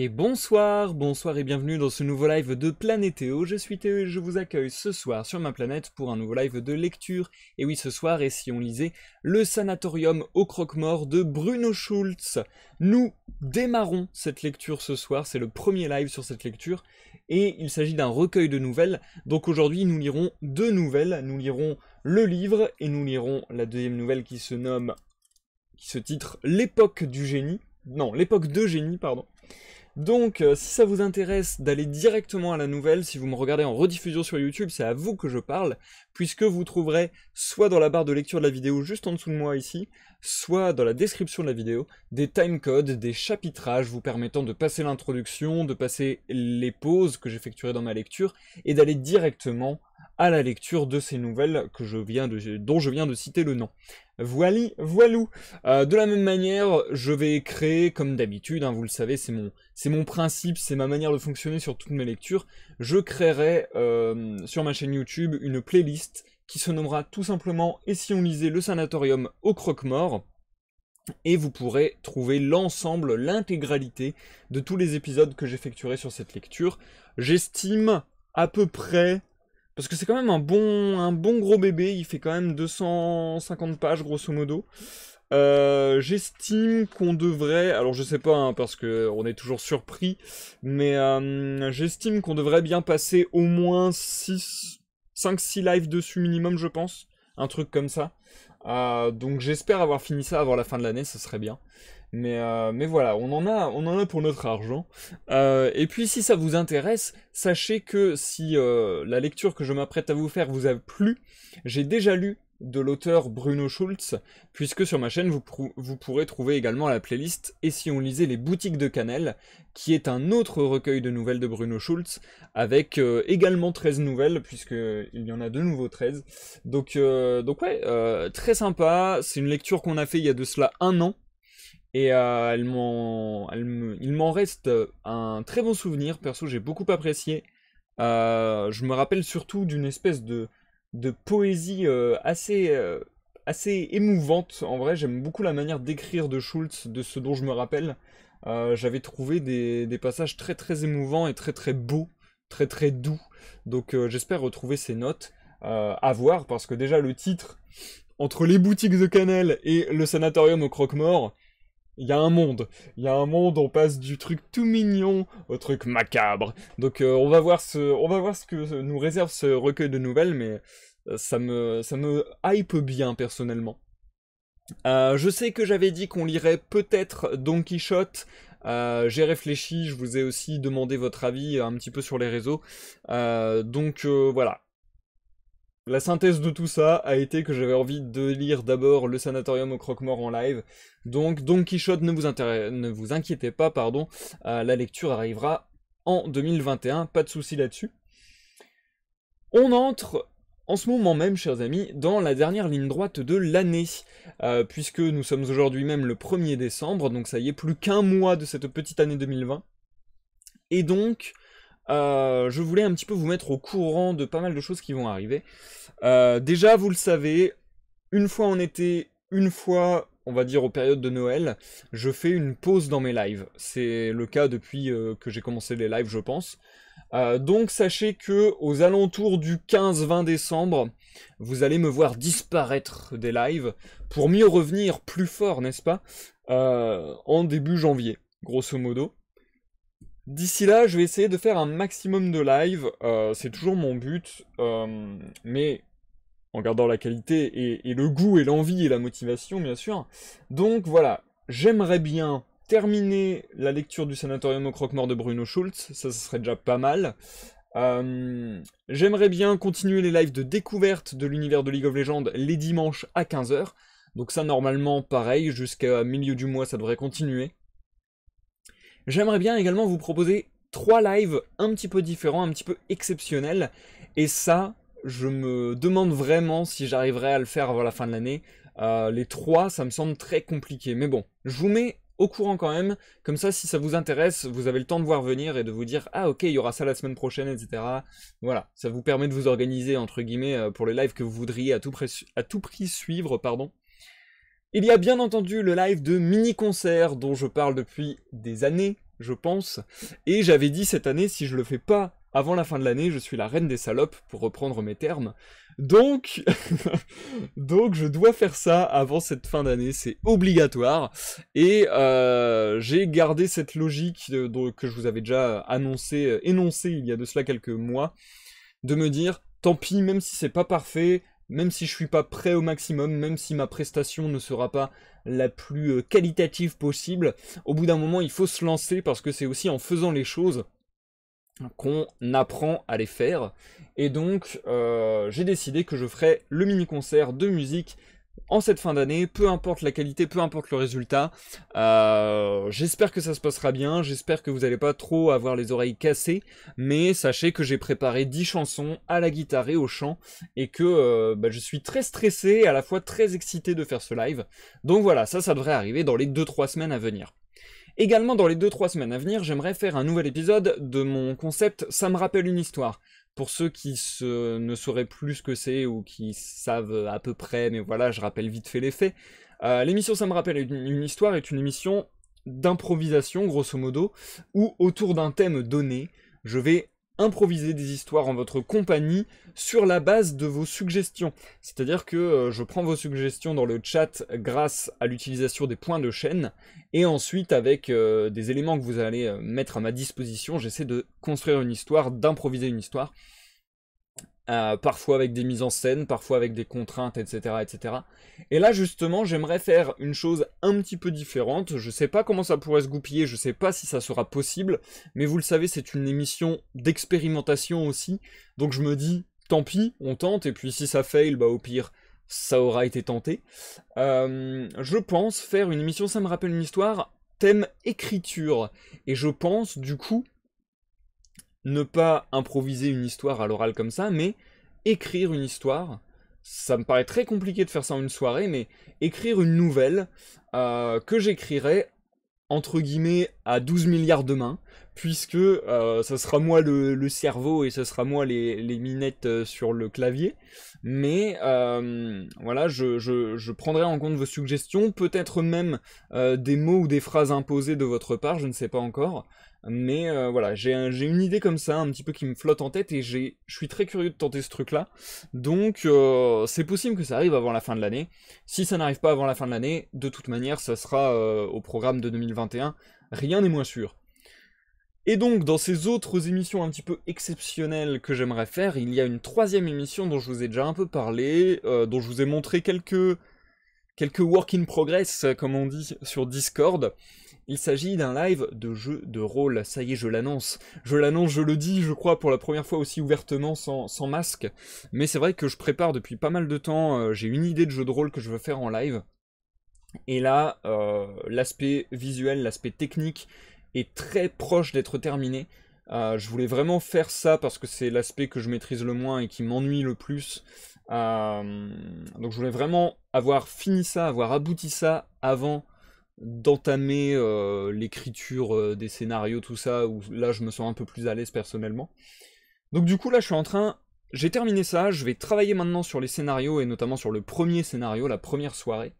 Et bonsoir, bonsoir et bienvenue dans ce nouveau live de Planétéo. Je suis Théo et je vous accueille ce soir sur ma planète pour un nouveau live de lecture. Et oui, ce soir, et si on lisait Le Sanatorium au croque-mort de Bruno Schulz. Nous démarrons cette lecture ce soir, c'est le premier live sur cette lecture. Et il s'agit d'un recueil de nouvelles. Donc aujourd'hui, nous lirons deux nouvelles. Nous lirons le livre et nous lirons la deuxième nouvelle qui se nomme, qui se titre L'époque du génie. Non, l'époque de génie, pardon donc, euh, si ça vous intéresse d'aller directement à la nouvelle, si vous me regardez en rediffusion sur YouTube, c'est à vous que je parle, puisque vous trouverez soit dans la barre de lecture de la vidéo juste en dessous de moi ici, soit dans la description de la vidéo, des timecodes, des chapitrages vous permettant de passer l'introduction, de passer les pauses que j'effectuerai dans ma lecture, et d'aller directement à la lecture de ces nouvelles que je viens de, dont je viens de citer le nom. Voili, voilou. Euh, de la même manière, je vais créer, comme d'habitude, hein, vous le savez, c'est mon, mon principe, c'est ma manière de fonctionner sur toutes mes lectures. Je créerai euh, sur ma chaîne YouTube une playlist qui se nommera tout simplement Et si on lisait le sanatorium au croque-mort et vous pourrez trouver l'ensemble, l'intégralité de tous les épisodes que j'effectuerai sur cette lecture. J'estime à peu près parce que c'est quand même un bon, un bon gros bébé, il fait quand même 250 pages grosso modo. Euh, j'estime qu'on devrait, alors je sais pas hein, parce qu'on est toujours surpris, mais euh, j'estime qu'on devrait bien passer au moins 5 6 lives dessus minimum, je pense, un truc comme ça. Euh, donc j'espère avoir fini ça avant la fin de l'année, ça serait bien. Euh, mais, voilà, on en, a, on en a pour notre argent. Euh, et puis si ça vous intéresse, sachez que si euh, la lecture que je m'apprête à vous faire vous a plu, j'ai déjà lu de l'auteur Bruno Schulz, puisque sur ma chaîne vous, pourrez trouver également la playlist Et si on lisait les boutiques de Cannelle, qui est un autre recueil de nouvelles de Bruno Schulz, avec également 13 nouvelles, puisqu'il y en a de nouveau 13. Donc, donc ouais, très sympa, c'est une lecture qu'on a fait il y a de cela un an, et euh, elle il m'en reste euh, un très bon souvenir. Perso, j'ai beaucoup apprécié. Euh, je me rappelle surtout d'une espèce de, poésie assez, assez émouvante. En vrai, j'aime beaucoup la manière d'écrire de Schultz, de ce dont je me rappelle. J'avais trouvé des, des, passages très très émouvants et très très beaux, très très doux. Donc j'espère retrouver ces notes. à voir, parce que déjà le titre, entre les boutiques de cannelle et le sanatorium au croque-mort, il y a un monde. Il y a un monde, on passe du truc tout mignon au truc macabre. Donc euh, on, va voir ce, on va voir ce que nous réserve ce recueil de nouvelles, mais euh, ça me, ça me hype bien personnellement. Euh, je sais que j'avais dit qu'on lirait peut-être Don Quichotte. J'ai réfléchi, je vous ai aussi demandé votre avis un petit peu sur les réseaux. donc voilà, la synthèse de tout ça a été que j'avais envie de lire d'abord le sanatorium au croque-mort en live. Donc Don Quichotte, ne vous, inquiétez pas, pardon, euh, la lecture arrivera en 2021, pas de souci là-dessus. On entre en ce moment même, chers amis, dans la dernière ligne droite de l'année, euh, puisque nous sommes aujourd'hui même le 1er décembre, donc ça y est, plus qu'un mois de cette petite année 2020. Et donc, euh, je voulais un petit peu vous mettre au courant de pas mal de choses qui vont arriver. Euh, déjà, vous le savez, une fois en été, une fois, on va dire, aux périodes de Noël, je fais une pause dans mes lives. C'est le cas depuis euh, que j'ai commencé les lives, je pense. donc sachez que aux alentours du 15-20 décembre, vous allez me voir disparaître des lives pour mieux revenir plus fort, n'est-ce pas En début janvier, grosso modo. D'ici là, je vais essayer de faire un maximum de lives, euh, c'est toujours mon but. Euh, mais en gardant la qualité et, le goût et l'envie et la motivation, bien sûr. Donc voilà, j'aimerais bien terminer la lecture du Sanatorium au croque-mort de Bruno Schultz. Ça, serait déjà pas mal. Euh, j'aimerais bien continuer les lives de découverte de l'univers de League of Legends les dimanches à 15h. Donc ça normalement pareil, jusqu'à milieu du mois ça devrait continuer. J'aimerais bien également vous proposer trois lives un petit peu différents, un petit peu exceptionnels. Et ça, je me demande vraiment si j'arriverai à le faire avant la fin de l'année. Euh, les trois, ça me semble très compliqué. Mais bon, je vous mets au courant quand même. Comme ça, si ça vous intéresse, vous avez le temps de voir venir et de vous dire Ah, ok, il y aura ça la semaine prochaine, etc. Voilà, ça vous permet de vous organiser, entre guillemets, euh, pour les lives que vous voudriez à tout, à tout prix suivre, pardon. Il y a bien entendu le live de mini-concert dont je parle depuis des années, je pense, et j'avais dit cette année si je le fais pas avant la fin de l'année, je suis la reine des salopes, pour reprendre mes termes. Donc, donc je dois faire ça avant cette fin d'année, c'est obligatoire. Et euh, j'ai gardé cette logique que je vous avais déjà annoncé, euh, énoncée il y a de cela quelques mois, de me dire, tant pis, même si c'est pas parfait, même si je suis pas prêt au maximum, même si ma prestation ne sera pas la plus euh, qualitative possible, au bout d'un moment il faut se lancer parce que c'est aussi en faisant les choses qu'on apprend à les faire. Et donc euh, j'ai décidé que je ferai le mini-concert de musique en cette fin d'année, peu importe la qualité, peu importe le résultat. Euh, j'espère que ça se passera bien, j'espère que vous n'allez pas trop avoir les oreilles cassées, mais sachez que j'ai préparé 10 chansons à la guitare et au chant, et que euh, bah, je suis très stressé et à la fois très excité de faire ce live. Donc voilà, ça, ça devrait arriver dans les 2-3 semaines à venir. Également dans les 2-3 semaines à venir, j'aimerais faire un nouvel épisode de mon concept Ça me rappelle une histoire pour ceux qui ne sauraient plus ce que c'est ou qui savent à peu près, mais voilà, je rappelle vite fait les faits. Euh, l'émission Ça me rappelle une, une, histoire est une émission d'improvisation, grosso modo, où autour d'un thème donné, je vais improviser des histoires en votre compagnie sur la base de vos suggestions. C'est-à-dire que euh, je prends vos suggestions dans le chat grâce à l'utilisation des points de chaîne, et ensuite avec euh, des éléments que vous allez euh, mettre à ma disposition, j'essaie de construire une histoire, d'improviser une histoire. Euh, parfois avec des mises en scène, parfois avec des contraintes, etc. etc. Et là justement, j'aimerais faire une chose un petit peu différente. Je sais pas comment ça pourrait se goupiller, je sais pas si ça sera possible, mais vous le savez, c'est une émission d'expérimentation aussi. Donc je me dis, tant pis, on tente, et puis si ça fail, bah au pire, ça aura été tenté. Euh, je pense faire une émission, ça me rappelle une histoire, thème écriture. Et je pense du coup ne pas improviser une histoire à l'oral comme ça, mais écrire une histoire. Ça me paraît très compliqué de faire ça en une soirée, mais écrire une nouvelle euh, que j'écrirai entre guillemets à 12 milliards de mains, puisque ce euh, ça sera moi le, cerveau et ça sera moi les, minettes euh, sur le clavier. Mais voilà, je, prendrai en compte vos suggestions, peut-être même des mots ou des phrases imposées de votre part, je ne sais pas encore. Mais euh, voilà, j'ai une idée comme ça, un petit peu qui me flotte en tête, et je suis très curieux de tenter ce truc-là. Donc euh, c'est possible que ça arrive avant la fin de l'année. Si ça n'arrive pas avant la fin de l'année, de toute manière, ça sera euh, au programme de 2021. Rien n'est moins sûr. Et donc, dans ces autres émissions un petit peu exceptionnelles que j'aimerais faire, il y a une troisième émission dont je vous ai déjà un peu parlé, dont je vous ai montré quelques, quelques work in progress, comme on dit, sur Discord. Il s'agit d'un live de jeu de rôle, ça y est, je l'annonce. Je l'annonce, je le dis, je crois, pour la première fois aussi ouvertement, sans, masque. Mais c'est vrai que je prépare depuis pas mal de temps, euh, j'ai une idée de jeu de rôle que je veux faire en live. Et là, euh, l'aspect visuel, l'aspect technique est très proche d'être terminé. Euh, je voulais vraiment faire ça parce que c'est l'aspect que je maîtrise le moins et qui m'ennuie le plus. donc je voulais vraiment avoir fini ça, avoir abouti ça avant d'entamer euh, l'écriture euh, des scénarios, tout ça, où là je me sens un peu plus à l'aise personnellement. Donc du coup là je suis en train, j'ai terminé ça, je vais travailler maintenant sur les scénarios et notamment sur le premier scénario, la première soirée.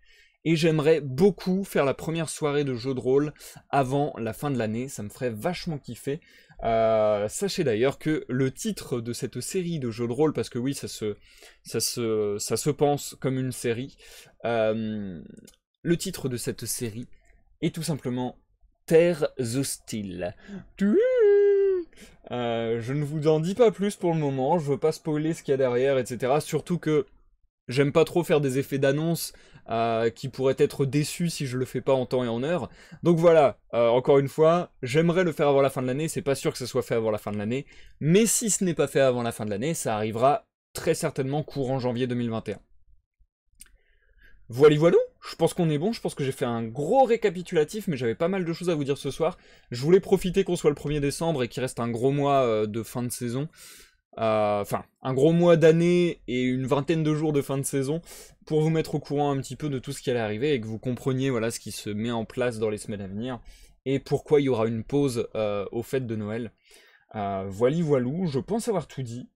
Et j'aimerais beaucoup faire la première soirée de jeu de rôle avant la fin de l'année, ça me ferait vachement kiffer. Euh, sachez d'ailleurs que le titre de cette série de jeux de rôle, parce que oui, ça se, ça se, pense comme une série, le titre de cette série est tout simplement Terres hostiles. Euh, je ne vous en dis pas plus pour le moment, je veux pas spoiler ce qu'il y a derrière, etc. Surtout que j'aime pas trop faire des effets d'annonce euh, qui pourraient être déçus si je le fais pas en temps et en heure. Donc voilà, euh, encore une fois, j'aimerais le faire avant la fin de l'année, c'est pas sûr que ce soit fait avant la fin de l'année, mais si ce n'est pas fait avant la fin de l'année, ça arrivera très certainement courant janvier 2021. Voilà, voilà. Je pense qu'on est bon, je pense que j'ai fait un gros récapitulatif, mais j'avais pas mal de choses à vous dire ce soir. Je voulais profiter qu'on soit le 1er décembre et qu'il reste un gros mois euh, de fin de saison. Euh, enfin, un gros mois d'année et une vingtaine de jours de fin de saison pour vous mettre au courant un petit peu de tout ce qui allait arriver et que vous compreniez voilà, ce qui se met en place dans les semaines à venir et pourquoi il y aura une pause euh, au aux fêtes de Noël. Euh, voili voilou, je pense avoir tout dit.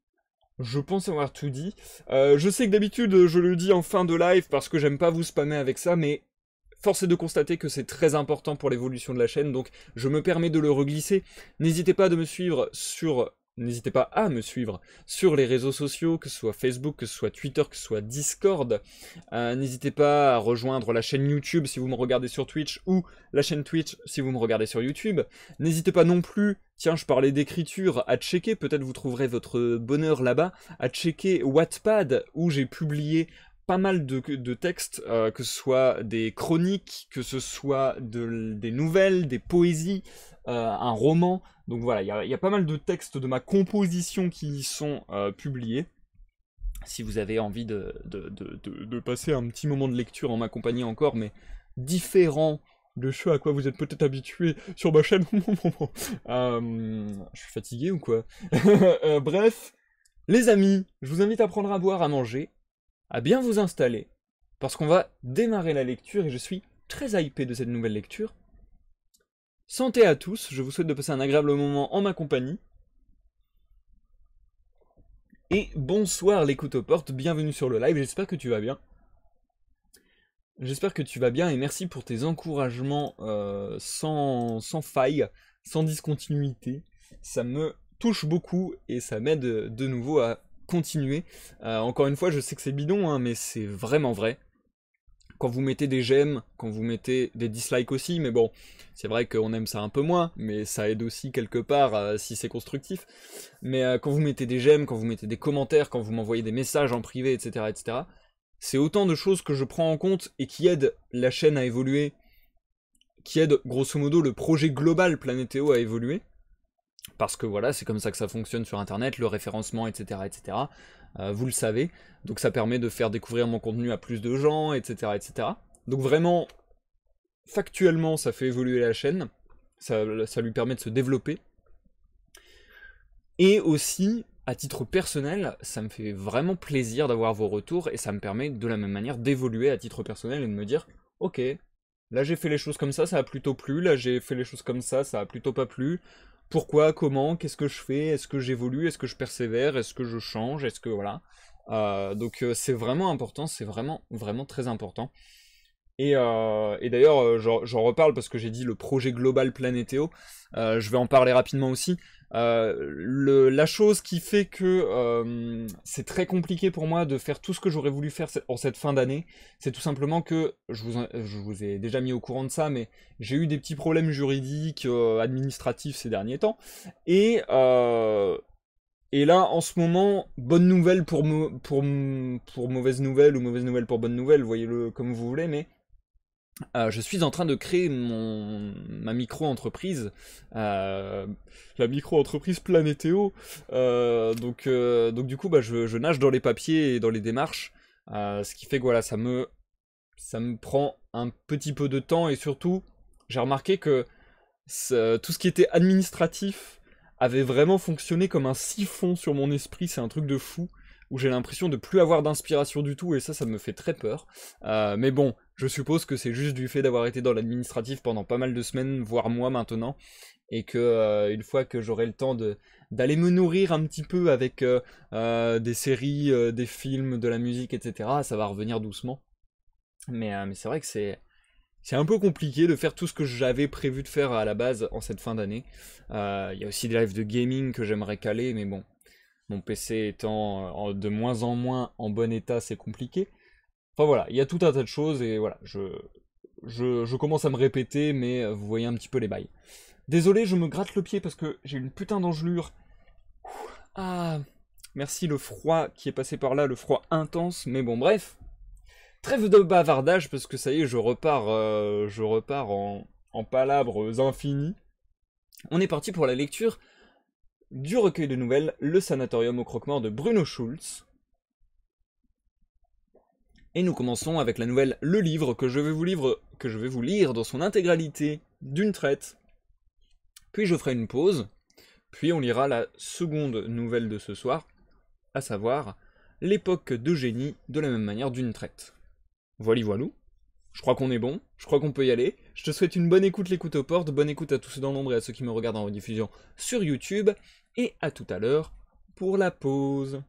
Je pense avoir tout dit. Euh, je sais que d'habitude, je le dis en fin de live parce que j'aime pas vous spammer avec ça, mais force est de constater que c'est très important pour l'évolution de la chaîne, donc je me permets de le reglisser. N'hésitez pas de me suivre sur N'hésitez pas à me suivre sur les réseaux sociaux, que ce soit Facebook, que ce soit Twitter, que ce soit Discord. Euh, n'hésitez pas à rejoindre la chaîne YouTube si vous me regardez sur Twitch ou la chaîne Twitch si vous me regardez sur YouTube. N'hésitez pas non plus, tiens je parlais d'écriture, à checker, peut-être vous trouverez votre bonheur là-bas, à checker Wattpad où j'ai publié pas mal de, textes, euh, que ce soit des chroniques, que ce soit des nouvelles, des poésies, euh, un roman. Donc voilà, il y, a pas mal de textes de ma composition qui y sont euh, publiés. Si vous avez envie de, de, passer un petit moment de lecture en ma compagnie encore, mais différent de ce à quoi vous êtes peut-être habitué sur ma chaîne. je suis fatigué ou quoi Bref, les amis, je vous invite à prendre à boire, à manger, à bien vous installer, parce qu'on va démarrer la lecture et je suis très hypé de cette nouvelle lecture. Santé à tous, je vous souhaite de passer un agréable moment en ma compagnie. Et bonsoir l'écoute aux portes, bienvenue sur le live, j'espère que tu vas bien. J'espère que tu vas bien et merci pour tes encouragements euh, sans faille, sans discontinuité. Ça me touche beaucoup et ça m'aide de nouveau à continuer. Euh, encore une fois, je sais que c'est bidon, hein, mais c'est vraiment vrai. Quand vous mettez des j'aime, quand vous mettez des dislikes aussi, mais bon, c'est vrai qu'on aime ça un peu moins, mais ça aide aussi quelque part euh, si c'est constructif. Mais euh, quand vous mettez des j'aime, quand vous mettez des commentaires, quand vous m'envoyez des messages en privé, etc., etc., c'est autant de choses que je prends en compte et qui aident la chaîne à évoluer, qui aident grosso modo le projet global Planétéo e à évoluer parce que voilà, c'est comme ça que ça fonctionne sur Internet, le référencement, etc. etc. Euh, vous le savez, donc ça permet de faire découvrir mon contenu à plus de gens, etc. etc. Donc vraiment, factuellement, ça fait évoluer la chaîne, ça, ça lui permet de se développer. Et aussi, à titre personnel, ça me fait vraiment plaisir d'avoir vos retours et ça me permet de la même manière d'évoluer à titre personnel et de me dire, ok, là j'ai fait les choses comme ça, ça a plutôt plu, là j'ai fait les choses comme ça, ça a plutôt pas plu, pourquoi, comment, qu'est-ce que je fais, est-ce que j'évolue, est-ce que je persévère, est-ce que je change, est-ce que voilà. Euh, donc euh, c'est vraiment important, c'est vraiment vraiment très important. Et, euh, d'ailleurs, j'en reparle parce que j'ai dit le projet global Planétéo. je vais en parler rapidement aussi. Euh, la chose qui fait que euh, c'est très compliqué pour moi de faire tout ce que j'aurais voulu faire en cette fin d'année, c'est tout simplement que, je vous, ai déjà mis au courant de ça, mais j'ai eu des petits problèmes juridiques, euh, administratifs ces derniers temps, et, et là en ce moment, bonne nouvelle pour, pour, pour mauvaise nouvelle ou mauvaise nouvelle pour bonne nouvelle, voyez-le comme vous voulez, mais euh, je suis en train de créer mon, ma micro-entreprise, euh, la micro-entreprise Planétéo. Euh, donc, du coup, bah, je, je, nage dans les papiers et dans les démarches, ce qui fait que voilà, ça me, ça me prend un petit peu de temps et surtout, j'ai remarqué que tout ce qui était administratif avait vraiment fonctionné comme un siphon sur mon esprit, c'est un truc de fou où j'ai l'impression de plus avoir d'inspiration du tout, et ça, ça me fait très peur. Euh, mais bon, je suppose que c'est juste du fait d'avoir été dans l'administratif pendant pas mal de semaines, voire moi maintenant, et que euh, une fois que j'aurai le temps de d'aller me nourrir un petit peu avec euh, des séries, des films, de la musique, etc., ça va revenir doucement. Mais, c'est vrai que c'est c'est un peu compliqué de faire tout ce que j'avais prévu de faire à la base en cette fin d'année. Il y a aussi des lives de gaming que j'aimerais caler, mais bon, mon PC étant euh, de moins en moins en bon état, c'est compliqué. Enfin voilà, il y a tout un tas de choses et voilà, je, je, commence à me répéter, mais euh, vous voyez un petit peu les bails. Désolé, je me gratte le pied parce que j'ai une putain d'engelure. Ah, merci le froid qui est passé par là, le froid intense, mais bon bref. Trêve de bavardage parce que ça y est, je repars, euh, je repars en, en palabres infinies. On est parti pour la lecture du recueil de nouvelles Le sanatorium au croque-mort de Bruno Schulz. Et nous commençons avec la nouvelle Le livre que je vais vous, que je vais vous lire dans son intégralité d'une traite. Puis je ferai une pause, puis on lira la seconde nouvelle de ce soir, à savoir l'époque d'Eugénie de la même manière d'une traite. Voilà, voilà. Je crois qu'on est bon, je crois qu'on peut y aller. Je te souhaite une bonne écoute, l'écoute aux portes, bonne écoute à tous ceux dans l'ombre et à ceux qui me regardent en rediffusion sur YouTube et à tout à l'heure pour la pause.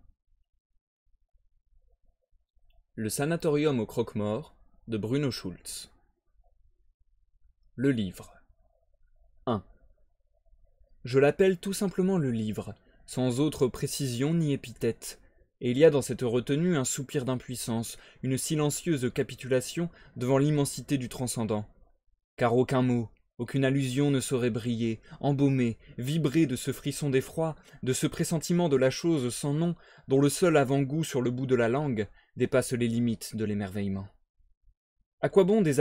Le sanatorium au croque-mort de Bruno Schulz. Le livre. 1. Je l'appelle tout simplement le livre, sans autre précision ni épithète, et il y a dans cette retenue un soupir d'impuissance, une silencieuse capitulation devant l'immensité du transcendant. Car aucun mot, aucune allusion ne saurait briller, embaumer, vibrer de ce frisson d'effroi, de ce pressentiment de la chose sans nom, dont le seul avant-goût sur le bout de la langue dépasse les limites de l'émerveillement. À quoi bon des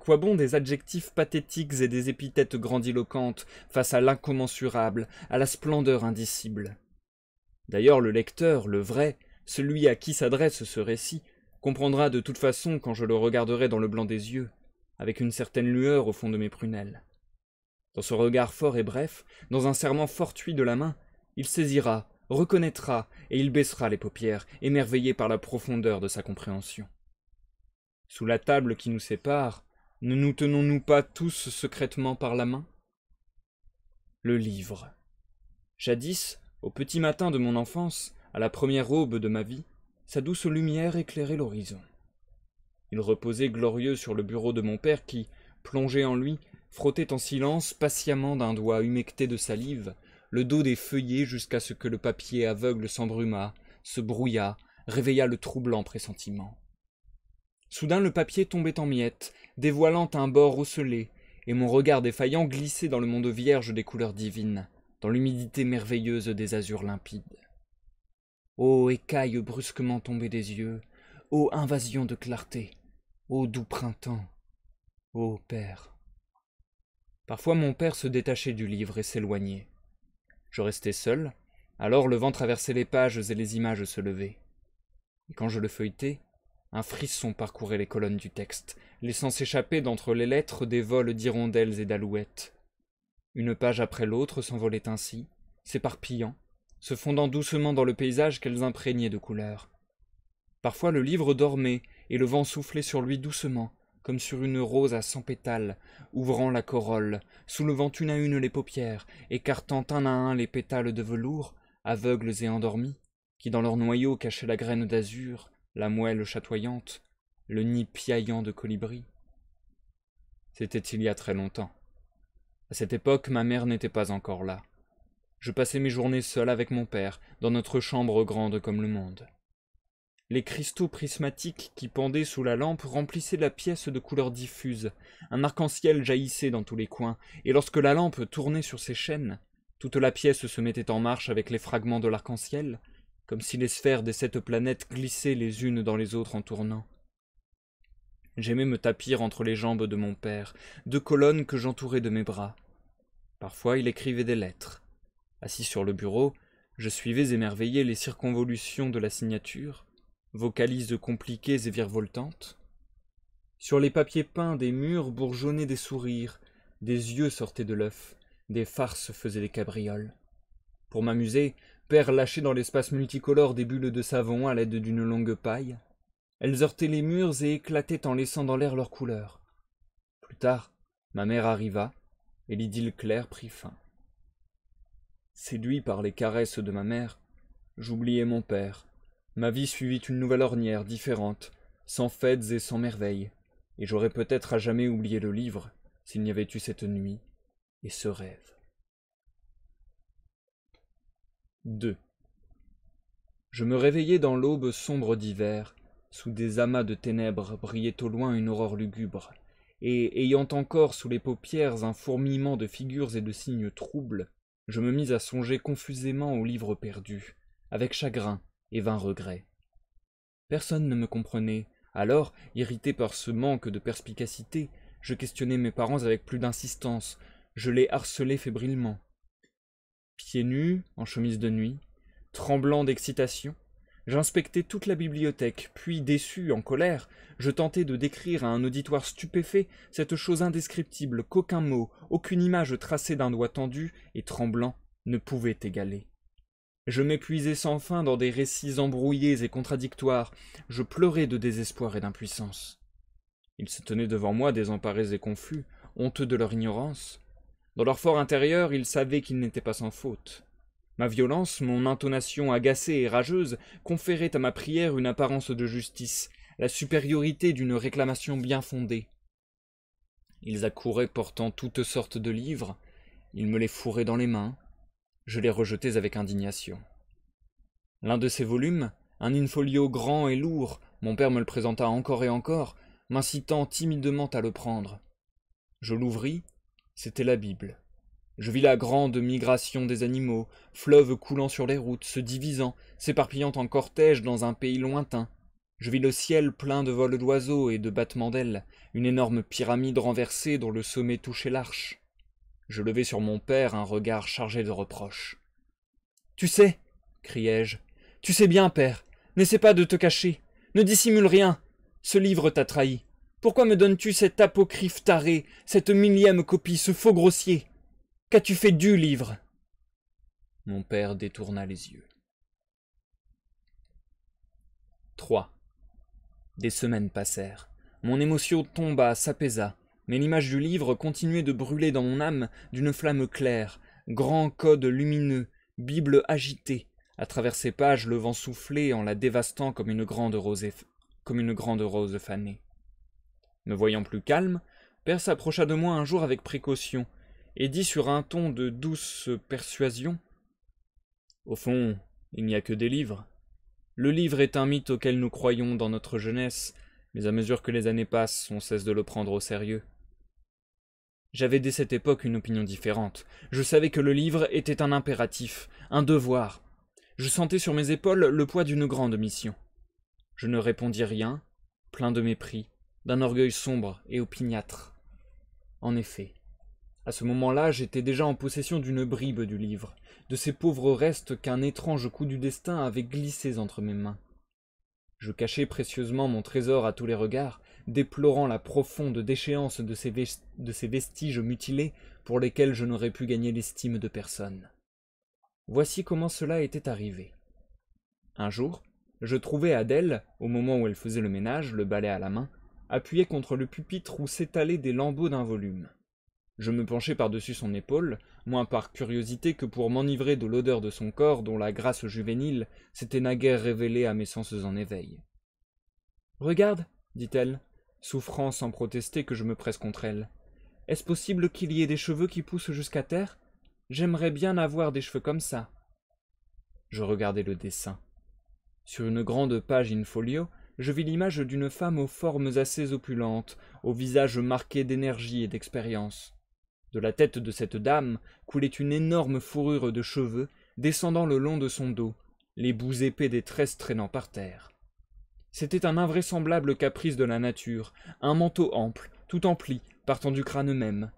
quoi bon des adjectifs pathétiques et des épithètes grandiloquentes face à l'incommensurable, à la splendeur indicible D'ailleurs, le lecteur, le vrai, celui à qui s'adresse ce récit, comprendra de toute façon quand je le regarderai dans le blanc des yeux avec une certaine lueur au fond de mes prunelles. Dans ce regard fort et bref, dans un serment fortuit de la main, il saisira, reconnaîtra, et il baissera les paupières, émerveillé par la profondeur de sa compréhension. Sous la table qui nous sépare, ne nous tenons-nous pas tous secrètement par la main Le livre. Jadis, au petit matin de mon enfance, à la première aube de ma vie, sa douce lumière éclairait l'horizon. Il reposait glorieux sur le bureau de mon père qui, plongé en lui, frottait en silence, patiemment d'un doigt humecté de salive, le dos des feuillets jusqu'à ce que le papier aveugle s'embruma, se brouilla, réveilla le troublant pressentiment. Soudain le papier tombait en miettes, dévoilant un bord osselé, et mon regard défaillant glissait dans le monde vierge des couleurs divines, dans l'humidité merveilleuse des azures limpides. Oh, écailles brusquement tombées des yeux, ô invasion de clarté, ô doux printemps, ô père. Parfois mon père se détachait du livre et s'éloignait. Je restais seul, alors le vent traversait les pages et les images se levaient. Et quand je le feuilletais, un frisson parcourait les colonnes du texte, laissant s'échapper d'entre les lettres des vols d'hirondelles et d'alouettes. Une page après l'autre s'envolait ainsi, s'éparpillant, se fondant doucement dans le paysage qu'elles imprégnaient de couleurs. Parfois le livre dormait, et le vent soufflait sur lui doucement, comme sur une rose à cent pétales, ouvrant la corolle, soulevant une à une les paupières, écartant un à un les pétales de velours, aveugles et endormis, qui dans leur noyau cachaient la graine d'azur, la moelle chatoyante, le nid piaillant de colibri. C'était il y a très longtemps. À cette époque, ma mère n'était pas encore là. Je passais mes journées seule avec mon père, dans notre chambre grande comme le monde. Les cristaux prismatiques qui pendaient sous la lampe remplissaient la pièce de couleurs diffuses. Un arc-en-ciel jaillissait dans tous les coins, et lorsque la lampe tournait sur ses chaînes, toute la pièce se mettait en marche avec les fragments de l'arc-en-ciel, comme si les sphères des sept planètes glissaient les unes dans les autres en tournant. J'aimais me tapir entre les jambes de mon père, deux colonnes que j'entourais de mes bras. Parfois il écrivait des lettres. Assis sur le bureau, je suivais émerveillé les circonvolutions de la signature, vocalises compliquées et virevoltantes. Sur les papiers peints des murs bourgeonnaient des sourires, des yeux sortaient de l'œuf, des farces faisaient des cabrioles. Pour m'amuser, Père lâchait dans l'espace multicolore des bulles de savon à l'aide d'une longue paille. Elles heurtaient les murs et éclataient en laissant dans l'air leurs couleurs. Plus tard, ma mère arriva, et l'idylle claire prit fin. Séduit par les caresses de ma mère, j'oubliais mon père, Ma vie suivit une nouvelle ornière différente, sans fêtes et sans merveilles, et j'aurais peut-être à jamais oublié le livre s'il n'y avait eu cette nuit et ce rêve. 2. Je me réveillai dans l'aube sombre d'hiver, sous des amas de ténèbres brillait au loin une aurore lugubre, et ayant encore sous les paupières un fourmillement de figures et de signes troubles, je me mis à songer confusément au livre perdu, avec chagrin et vingt regrets. Personne ne me comprenait. Alors, irrité par ce manque de perspicacité, je questionnais mes parents avec plus d'insistance, je les harcelais fébrilement. Pieds nus, en chemise de nuit, tremblant d'excitation, j'inspectais toute la bibliothèque, puis déçu, en colère, je tentais de décrire à un auditoire stupéfait cette chose indescriptible qu'aucun mot, aucune image tracée d'un doigt tendu et tremblant ne pouvait égaler. Je m'épuisais sans fin dans des récits embrouillés et contradictoires, je pleurais de désespoir et d'impuissance. Ils se tenaient devant moi désemparés et confus, honteux de leur ignorance. Dans leur fort intérieur, ils savaient qu'ils n'étaient pas sans faute. Ma violence, mon intonation agacée et rageuse conféraient à ma prière une apparence de justice, la supériorité d'une réclamation bien fondée. Ils accouraient portant toutes sortes de livres, ils me les fourraient dans les mains, je les rejetais avec indignation. L'un de ces volumes, un infolio grand et lourd, mon père me le présenta encore et encore, m'incitant timidement à le prendre. Je l'ouvris, c'était la Bible. Je vis la grande migration des animaux, fleuves coulant sur les routes, se divisant, s'éparpillant en cortège dans un pays lointain. Je vis le ciel plein de vols d'oiseaux et de battements d'ailes, une énorme pyramide renversée dont le sommet touchait l'arche. Je levai sur mon père un regard chargé de reproches. Tu sais, criai-je, tu sais bien, père, n'essaie pas de te cacher, ne dissimule rien. Ce livre t'a trahi. Pourquoi me donnes-tu cet apocryphe taré, cette millième copie, ce faux grossier Qu'as-tu fait du livre Mon père détourna les yeux. 3. Des semaines passèrent. Mon émotion tomba, s'apaisa mais l'image du livre continuait de brûler dans mon âme d'une flamme claire, grand code lumineux, Bible agitée, à travers ses pages le vent soufflait en la dévastant comme une grande rose, comme une grande rose fanée. Me voyant plus calme, Père s'approcha de moi un jour avec précaution, et dit sur un ton de douce persuasion Au fond, il n'y a que des livres. Le livre est un mythe auquel nous croyons dans notre jeunesse, mais à mesure que les années passent, on cesse de le prendre au sérieux. J'avais dès cette époque une opinion différente. Je savais que le livre était un impératif, un devoir. Je sentais sur mes épaules le poids d'une grande mission. Je ne répondis rien, plein de mépris, d'un orgueil sombre et opiniâtre. En effet, à ce moment-là, j'étais déjà en possession d'une bribe du livre, de ces pauvres restes qu'un étrange coup du destin avait glissés entre mes mains. Je cachai précieusement mon trésor à tous les regards, déplorant la profonde déchéance de ces, vestiges mutilés pour lesquels je n'aurais pu gagner l'estime de personne. Voici comment cela était arrivé. Un jour, je trouvai Adèle, au moment où elle faisait le ménage, le balai à la main, appuyée contre le pupitre où s'étalaient des lambeaux d'un volume. Je me penchai par-dessus son épaule, moins par curiosité que pour m'enivrer de l'odeur de son corps dont la grâce juvénile s'était naguère révélée à mes sens en éveil. Regarde, dit-elle, souffrant sans protester que je me presse contre elle. Est-ce possible qu'il y ait des cheveux qui poussent jusqu'à terre J'aimerais bien avoir des cheveux comme ça. Je regardai le dessin. Sur une grande page in-folio, je vis l'image d'une femme aux formes assez opulentes, au visage marqué d'énergie et d'expérience. De la tête de cette dame coulait une énorme fourrure de cheveux descendant le long de son dos, les bouts épais des tresses traînant par terre. C'était un invraisemblable caprice de la nature, un manteau ample, tout empli, partant du crâne même.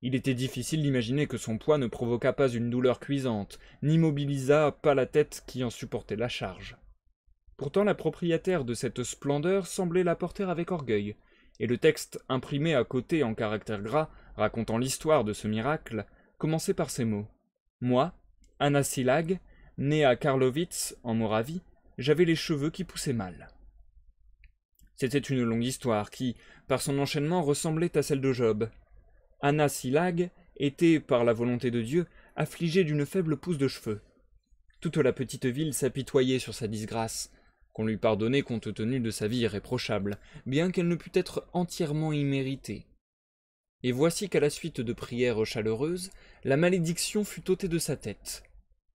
Il était difficile d'imaginer que son poids ne provoquât pas une douleur cuisante, n'immobilisa pas la tête qui en supportait la charge. Pourtant la propriétaire de cette splendeur semblait la porter avec orgueil, et le texte imprimé à côté en caractères gras, racontant l'histoire de ce miracle, commençait par ces mots. Moi, Anna Silag, née à Karlovitz, en Moravie, j'avais les cheveux qui poussaient mal. C'était une longue histoire qui, par son enchaînement, ressemblait à celle de Job. Anna Silag était, par la volonté de Dieu, affligée d'une faible pousse de cheveux. Toute la petite ville s'apitoyait sur sa disgrâce, qu'on lui pardonnait compte tenu de sa vie irréprochable, bien qu'elle ne pût être entièrement imméritée. Et voici qu'à la suite de prières chaleureuses, la malédiction fut ôtée de sa tête.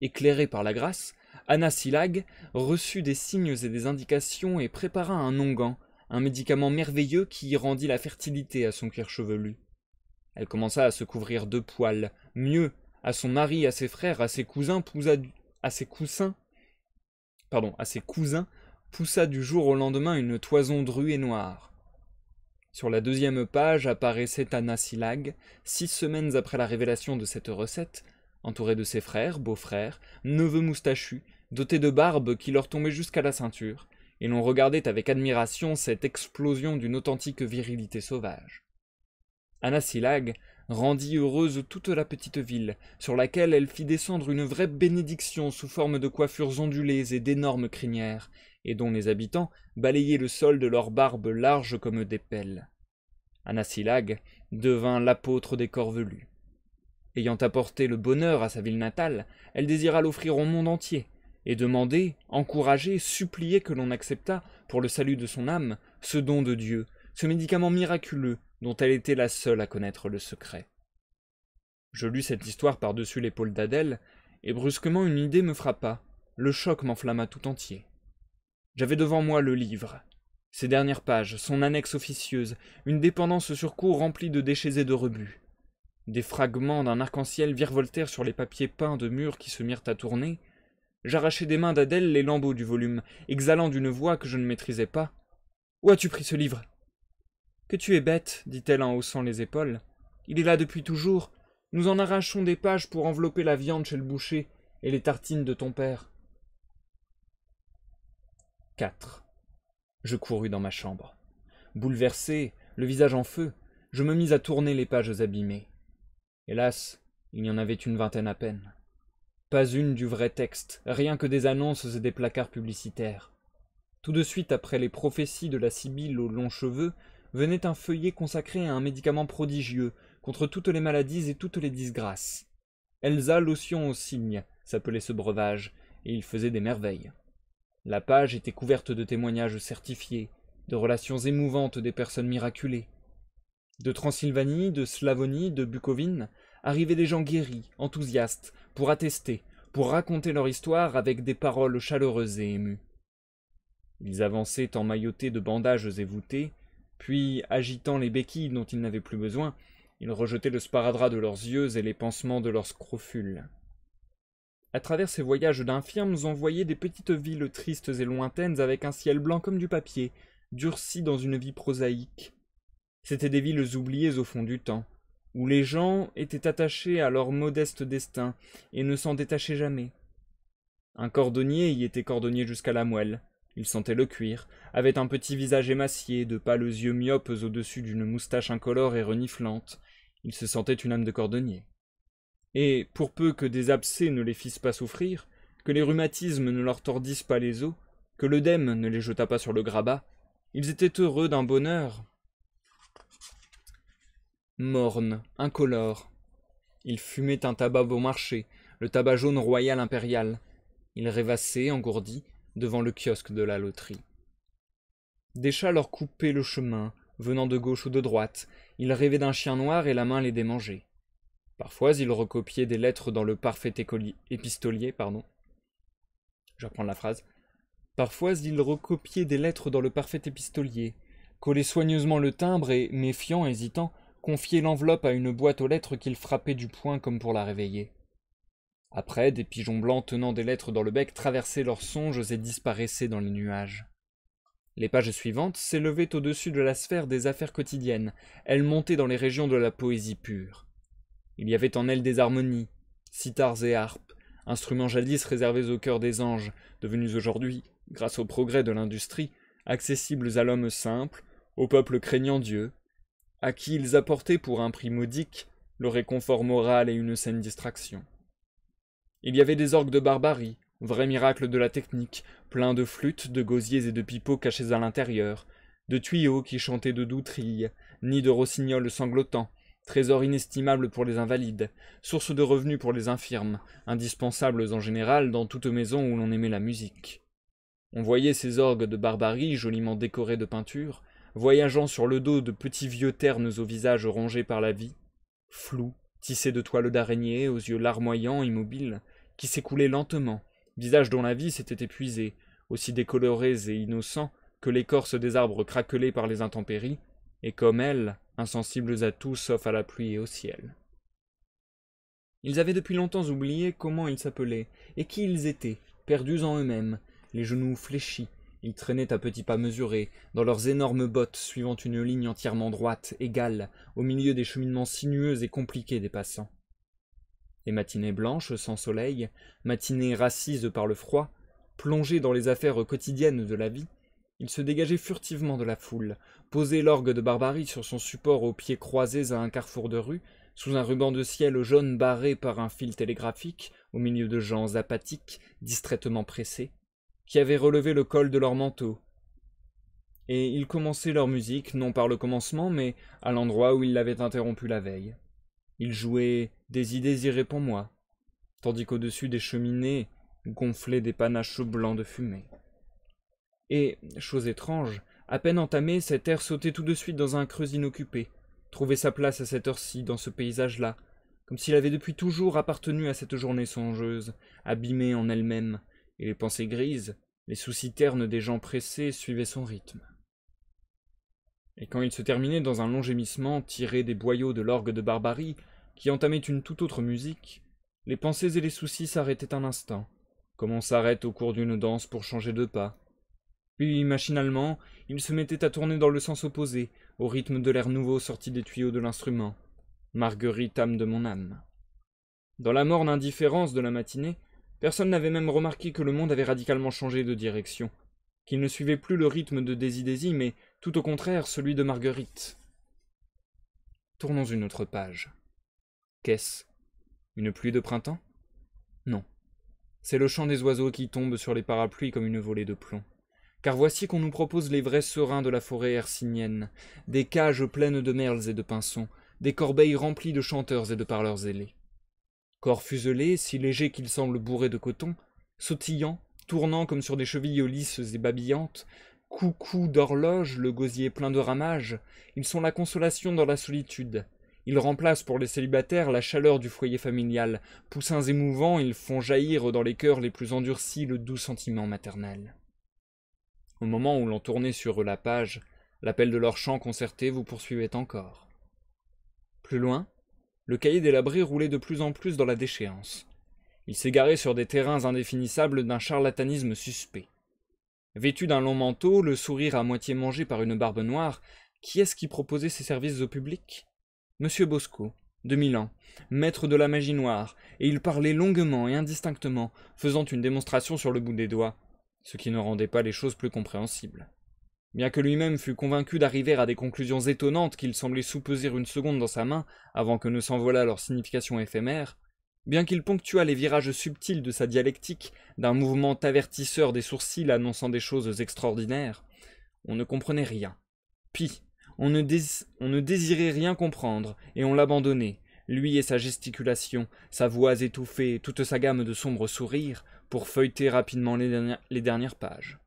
Éclairée par la grâce, Anna Silag reçut des signes et des indications et prépara un onguent un médicament merveilleux qui y rendit la fertilité à son cuir chevelu. Elle commença à se couvrir de poils, mieux, à son mari, à ses frères, à ses cousins, à ses pardon, à ses cousins, poussa du jour au lendemain une toison drue et noire. Sur la deuxième page apparaissait Anna six semaines après la révélation de cette recette, entourée de ses frères, beaux-frères, neveux moustachus, dotés de barbes qui leur tombaient jusqu'à la ceinture, et l'on regardait avec admiration cette explosion d'une authentique virilité sauvage. Anassilag rendit heureuse toute la petite ville, sur laquelle elle fit descendre une vraie bénédiction sous forme de coiffures ondulées et d'énormes crinières, et dont les habitants balayaient le sol de leurs barbes larges comme des pelles. Anassilag devint l'apôtre des corvelus. Ayant apporté le bonheur à sa ville natale, elle désira l'offrir au monde entier, et demander, encourager, supplier que l'on acceptât, pour le salut de son âme, ce don de Dieu, ce médicament miraculeux dont elle était la seule à connaître le secret. Je lus cette histoire par-dessus l'épaule d'Adèle, et brusquement une idée me frappa, le choc m'enflamma tout entier. J'avais devant moi le livre, ses dernières pages, son annexe officieuse, une dépendance sur remplie de déchets et de rebuts. Des fragments d'un arc-en-ciel virevoltèrent sur les papiers peints de murs qui se mirent à tourner, j'arrachai des mains d'Adèle les lambeaux du volume, exhalant d'une voix que je ne maîtrisais pas. Où as-tu pris ce livre Que tu es bête, dit-elle en haussant les épaules. Il est là depuis toujours. Nous en arrachons des pages pour envelopper la viande chez le boucher et les tartines de ton père. 4. Je courus dans ma chambre. Bouleversé, le visage en feu, je me mis à tourner les pages abîmées. Hélas, il n'y en avait une vingtaine à peine. Pas une du vrai texte, rien que des annonces et des placards publicitaires. Tout de suite après les prophéties de la Sibylle aux longs cheveux, venait un feuillet consacré à un médicament prodigieux, contre toutes les maladies et toutes les disgrâces. Elsa lotion au cygne s'appelait ce breuvage, et il faisait des merveilles. La page était couverte de témoignages certifiés, de relations émouvantes des personnes miraculées. De Transylvanie, de Slavonie, de Bukovine, arrivaient des gens guéris, enthousiastes, pour attester, pour raconter leur histoire avec des paroles chaleureuses et émues. Ils avançaient emmaillotés de bandages et voûtés, puis, agitant les béquilles dont ils n'avaient plus besoin, ils rejetaient le sparadrap de leurs yeux et les pansements de leurs scrofules. À travers ces voyages d'infirmes, on voyait des petites villes tristes et lointaines avec un ciel blanc comme du papier, durci dans une vie prosaïque. C'étaient des villes oubliées au fond du temps, où les gens étaient attachés à leur modeste destin et ne s'en détachaient jamais. Un cordonnier y était cordonnier jusqu'à la moelle. Il sentait le cuir, avait un petit visage émacié, de pâles yeux myopes au-dessus d'une moustache incolore et reniflante. Il se sentait une âme de cordonnier. Et, pour peu que des abcès ne les fissent pas souffrir, que les rhumatismes ne leur tordissent pas les os, que l'œdème ne les jeta pas sur le grabat, ils étaient heureux d'un bonheur morne, incolore. Il fumait un tabac bon marché, le tabac jaune royal impérial. Il rêvassait, engourdi, devant le kiosque de la loterie. Des chats leur coupaient le chemin, venant de gauche ou de droite. Ils rêvaient d'un chien noir et la main les démangeait. Parfois, ils recopiaient des lettres dans le parfait écolier, épistolier, pardon. Je reprends la phrase. Parfois, ils recopiaient des lettres dans le parfait épistolier, collaient soigneusement le timbre et, méfiant, hésitant, confiait l'enveloppe à une boîte aux lettres qu'il frappait du poing comme pour la réveiller. Après, des pigeons blancs tenant des lettres dans le bec traversaient leurs songes et disparaissaient dans les nuages. Les pages suivantes s'élevaient au-dessus de la sphère des affaires quotidiennes, elles montaient dans les régions de la poésie pure. Il y avait en elles des harmonies, sitars et harpes, instruments jadis réservés au cœur des anges, devenus aujourd'hui, grâce au progrès de l'industrie, accessibles à l'homme simple, au peuple craignant Dieu, à qui ils apportaient pour un prix modique le réconfort moral et une saine distraction. Il y avait des orgues de barbarie, vrai miracle de la technique, plein de flûtes, de gosiers et de pipeaux cachés à l'intérieur, de tuyaux qui chantaient de doutrilles, ni de rossignols sanglotants, trésors inestimables pour les invalides, sources de revenus pour les infirmes, indispensables en général dans toute maison où l'on aimait la musique. On voyait ces orgues de barbarie joliment décorés de peintures, voyageant sur le dos de petits vieux ternes aux visages rongés par la vie, flous, tissés de toiles d'araignée, aux yeux larmoyants, immobiles, qui s'écoulaient lentement, visages dont la vie s'était épuisée, aussi décolorés et innocents que l'écorce des arbres craquelés par les intempéries, et comme elles, insensibles à tout sauf à la pluie et au ciel. Ils avaient depuis longtemps oublié comment ils s'appelaient et qui ils étaient, perdus en eux-mêmes, les genoux fléchis, ils traînaient à petits pas mesurés, dans leurs énormes bottes suivant une ligne entièrement droite, égale, au milieu des cheminements sinueux et compliqués des passants. Les matinées blanches, sans soleil, matinées rassises par le froid, plongées dans les affaires quotidiennes de la vie, ils se dégageaient furtivement de la foule, posaient l'orgue de Barbarie sur son support aux pieds croisés à un carrefour de rue, sous un ruban de ciel jaune barré par un fil télégraphique, au milieu de gens apathiques, distraitement pressés, qui avaient relevé le col de leur manteau. Et ils commençaient leur musique, non par le commencement, mais à l'endroit où ils l'avaient interrompue la veille. Ils jouaient des idées pour moi tandis qu'au-dessus des cheminées gonflaient des panaches blancs de fumée. Et, chose étrange, à peine entamé, cet air sautait tout de suite dans un creux inoccupé, trouvait sa place à cette heure-ci, dans ce paysage-là, comme s'il avait depuis toujours appartenu à cette journée songeuse, abîmée en elle-même, et les pensées grises, les soucis ternes des gens pressés suivaient son rythme. Et quand il se terminait dans un long gémissement tiré des boyaux de l'orgue de barbarie, qui entamait une toute autre musique, les pensées et les soucis s'arrêtaient un instant, comme on s'arrête au cours d'une danse pour changer de pas. Puis, machinalement, il se mettait à tourner dans le sens opposé, au rythme de l'air nouveau sorti des tuyaux de l'instrument. Marguerite, âme de mon âme. Dans la morne indifférence de la matinée, Personne n'avait même remarqué que le monde avait radicalement changé de direction, qu'il ne suivait plus le rythme de Désidésie, mais tout au contraire celui de Marguerite. Tournons une autre page. Qu'est-ce Une pluie de printemps Non. C'est le chant des oiseaux qui tombe sur les parapluies comme une volée de plomb. Car voici qu'on nous propose les vrais serins de la forêt hercinienne, des cages pleines de merles et de pinsons, des corbeilles remplies de chanteurs et de parleurs ailés. Corps fuselés, si légers qu'ils semblent bourrés de coton, sautillant, tournant comme sur des chevilles lisses et babillantes, coucou d'horloge, le gosier plein de ramages, ils sont la consolation dans la solitude. Ils remplacent pour les célibataires la chaleur du foyer familial. Poussins émouvants, ils font jaillir dans les cœurs les plus endurcis le doux sentiment maternel. Au moment où l'on tournait sur la page, l'appel de leur chant concerté vous poursuivait encore. Plus loin, le cahier délabré roulait de plus en plus dans la déchéance. Il s'égarait sur des terrains indéfinissables d'un charlatanisme suspect. Vêtu d'un long manteau, le sourire à moitié mangé par une barbe noire, qui est-ce qui proposait ses services au public Monsieur Bosco, de Milan, maître de la magie noire, et il parlait longuement et indistinctement, faisant une démonstration sur le bout des doigts, ce qui ne rendait pas les choses plus compréhensibles. Bien que lui-même fût convaincu d'arriver à des conclusions étonnantes qu'il semblait soupeser une seconde dans sa main avant que ne s'envolât leur signification éphémère, bien qu'il ponctuât les virages subtils de sa dialectique d'un mouvement avertisseur des sourcils annonçant des choses extraordinaires, on ne comprenait rien. Puis, on ne, désirait rien comprendre, et on l'abandonnait, lui et sa gesticulation, sa voix étouffée, toute sa gamme de sombres sourires, pour feuilleter rapidement les dernières pages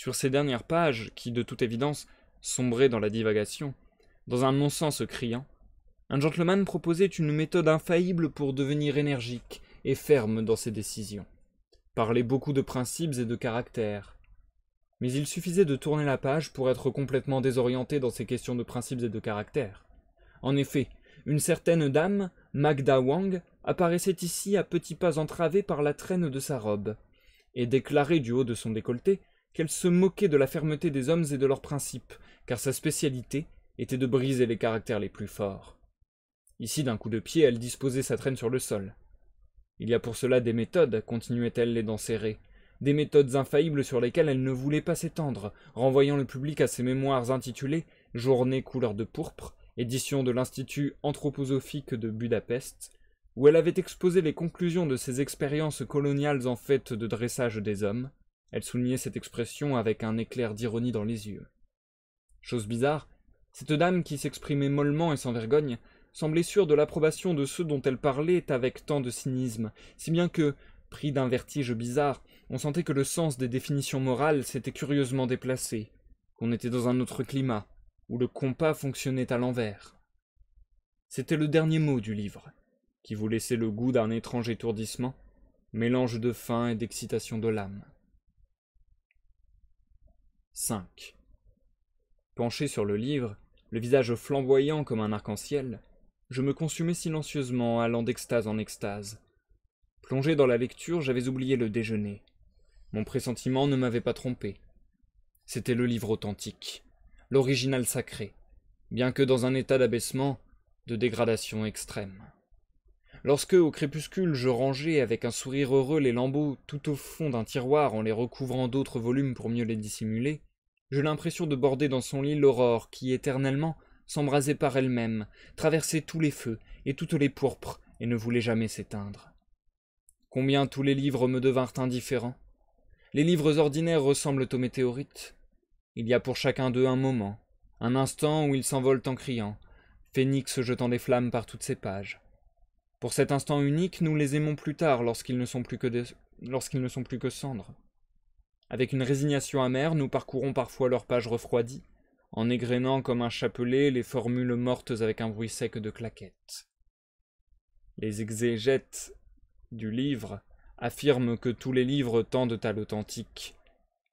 sur ces dernières pages qui, de toute évidence, sombraient dans la divagation, dans un non-sens criant, un gentleman proposait une méthode infaillible pour devenir énergique et ferme dans ses décisions. Parlait beaucoup de principes et de caractères. Mais il suffisait de tourner la page pour être complètement désorienté dans ces questions de principes et de caractères. En effet, une certaine dame, Magda Wang, apparaissait ici à petits pas entravés par la traîne de sa robe, et déclarait du haut de son décolleté qu'elle se moquait de la fermeté des hommes et de leurs principes, car sa spécialité était de briser les caractères les plus forts. Ici, d'un coup de pied, elle disposait sa traîne sur le sol. Il y a pour cela des méthodes, continuait-elle les dents serrées, des méthodes infaillibles sur lesquelles elle ne voulait pas s'étendre, renvoyant le public à ses mémoires intitulées Journée couleur de pourpre, édition de l'Institut anthroposophique de Budapest, où elle avait exposé les conclusions de ses expériences coloniales en fait de dressage des hommes, elle soulignait cette expression avec un éclair d'ironie dans les yeux. Chose bizarre, cette dame qui s'exprimait mollement et sans vergogne semblait sûre de l'approbation de ceux dont elle parlait avec tant de cynisme, si bien que, pris d'un vertige bizarre, on sentait que le sens des définitions morales s'était curieusement déplacé, qu'on était dans un autre climat, où le compas fonctionnait à l'envers. C'était le dernier mot du livre, qui vous laissait le goût d'un étrange étourdissement, mélange de faim et d'excitation de l'âme. 5. Penché sur le livre, le visage flamboyant comme un arc-en-ciel, je me consumais silencieusement, allant d'extase en extase. Plongé dans la lecture, j'avais oublié le déjeuner. Mon pressentiment ne m'avait pas trompé. C'était le livre authentique, l'original sacré, bien que dans un état d'abaissement, de dégradation extrême. Lorsque, au crépuscule, je rangeais avec un sourire heureux les lambeaux tout au fond d'un tiroir en les recouvrant d'autres volumes pour mieux les dissimuler, J'eus l'impression de border dans son lit l'aurore qui, éternellement, s'embrasait par elle-même, traversait tous les feux et toutes les pourpres, et ne voulait jamais s'éteindre. Combien tous les livres me devinrent indifférents. Les livres ordinaires ressemblent aux météorites. Il y a pour chacun d'eux un moment, un instant où ils s'envolent en criant, phénix jetant des flammes par toutes ses pages. Pour cet instant unique, nous les aimons plus tard lorsqu'ils ne sont plus que lorsqu'ils ne sont plus que cendres. Avec une résignation amère, nous parcourons parfois leurs pages refroidies, en égrénant comme un chapelet les formules mortes avec un bruit sec de claquettes. Les exégètes du livre affirment que tous les livres tendent à l'authentique.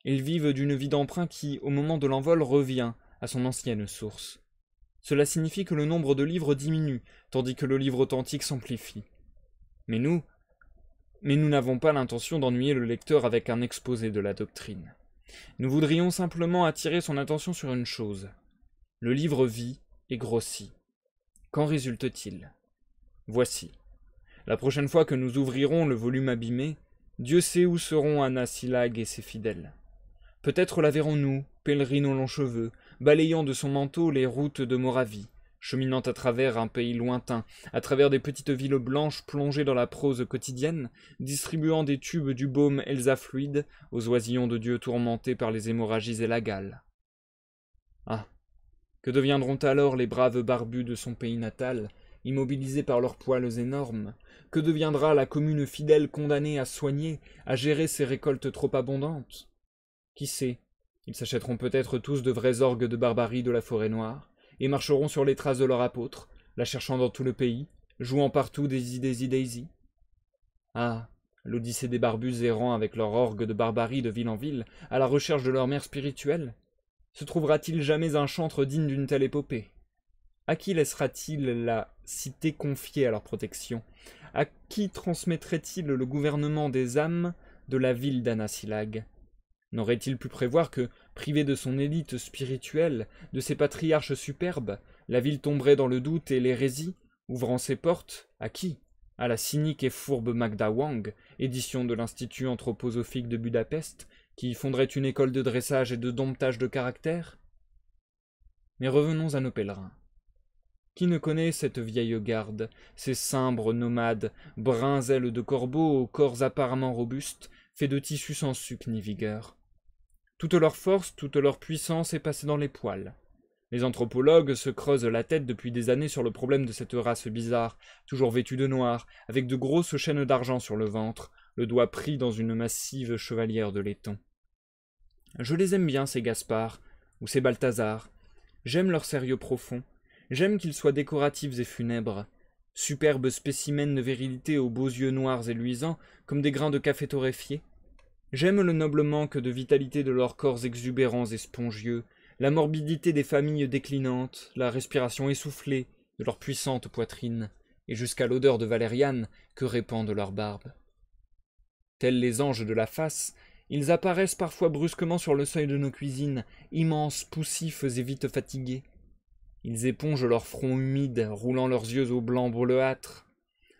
Ils vivent d'une vie d'emprunt qui, au moment de l'envol, revient à son ancienne source. Cela signifie que le nombre de livres diminue, tandis que le livre authentique s'amplifie. Mais nous, mais nous n'avons pas l'intention d'ennuyer le lecteur avec un exposé de la doctrine. Nous voudrions simplement attirer son attention sur une chose. Le livre vit et grossit. Qu'en résulte-t-il Voici. La prochaine fois que nous ouvrirons le volume abîmé, Dieu sait où seront Anna Silag et ses fidèles. Peut-être la verrons-nous, pèlerine aux longs cheveux, balayant de son manteau les routes de Moravie, cheminant à travers un pays lointain, à travers des petites villes blanches plongées dans la prose quotidienne, distribuant des tubes du baume Elsa fluide aux oisillons de Dieu tourmentés par les hémorragies et la gale. Ah Que deviendront alors les braves barbus de son pays natal, immobilisés par leurs poils énormes Que deviendra la commune fidèle condamnée à soigner, à gérer ses récoltes trop abondantes Qui sait ils s'achèteront peut-être tous de vrais orgues de barbarie de la forêt noire, et marcheront sur les traces de leur apôtre, la cherchant dans tout le pays, jouant partout des idées Daisy. Ah, l'Odyssée des barbus errant avec leur orgue de barbarie de ville en ville, à la recherche de leur mère spirituelle Se trouvera-t-il jamais un chantre digne d'une telle épopée À qui laissera-t-il la cité confiée à leur protection À qui transmettrait-il le gouvernement des âmes de la ville d'Anasilag N'aurait-il pu prévoir que, Privée de son élite spirituelle, de ses patriarches superbes, la ville tomberait dans le doute et l'hérésie, ouvrant ses portes, à qui À la cynique et fourbe Magda Wang, édition de l'Institut anthroposophique de Budapest, qui fonderait une école de dressage et de domptage de caractère Mais revenons à nos pèlerins. Qui ne connaît cette vieille garde, ces cimbres nomades, bruns ailes de corbeaux aux corps apparemment robustes, faits de tissus sans suc ni vigueur toute leur force, toute leur puissance est passée dans les poils. Les anthropologues se creusent la tête depuis des années sur le problème de cette race bizarre, toujours vêtue de noir, avec de grosses chaînes d'argent sur le ventre, le doigt pris dans une massive chevalière de laiton. Je les aime bien, ces Gaspard, ou ces Balthazar. J'aime leur sérieux profond. J'aime qu'ils soient décoratifs et funèbres. Superbes spécimens de virilité aux beaux yeux noirs et luisants, comme des grains de café torréfiés, J'aime le noble manque de vitalité de leurs corps exubérants et spongieux, la morbidité des familles déclinantes, la respiration essoufflée de leurs puissantes poitrines, et jusqu'à l'odeur de valériane que répandent leurs barbes. Tels les anges de la face, ils apparaissent parfois brusquement sur le seuil de nos cuisines, immenses, poussifs et vite fatigués. Ils épongent leur front humide, roulant leurs yeux au blanc bleuâtre.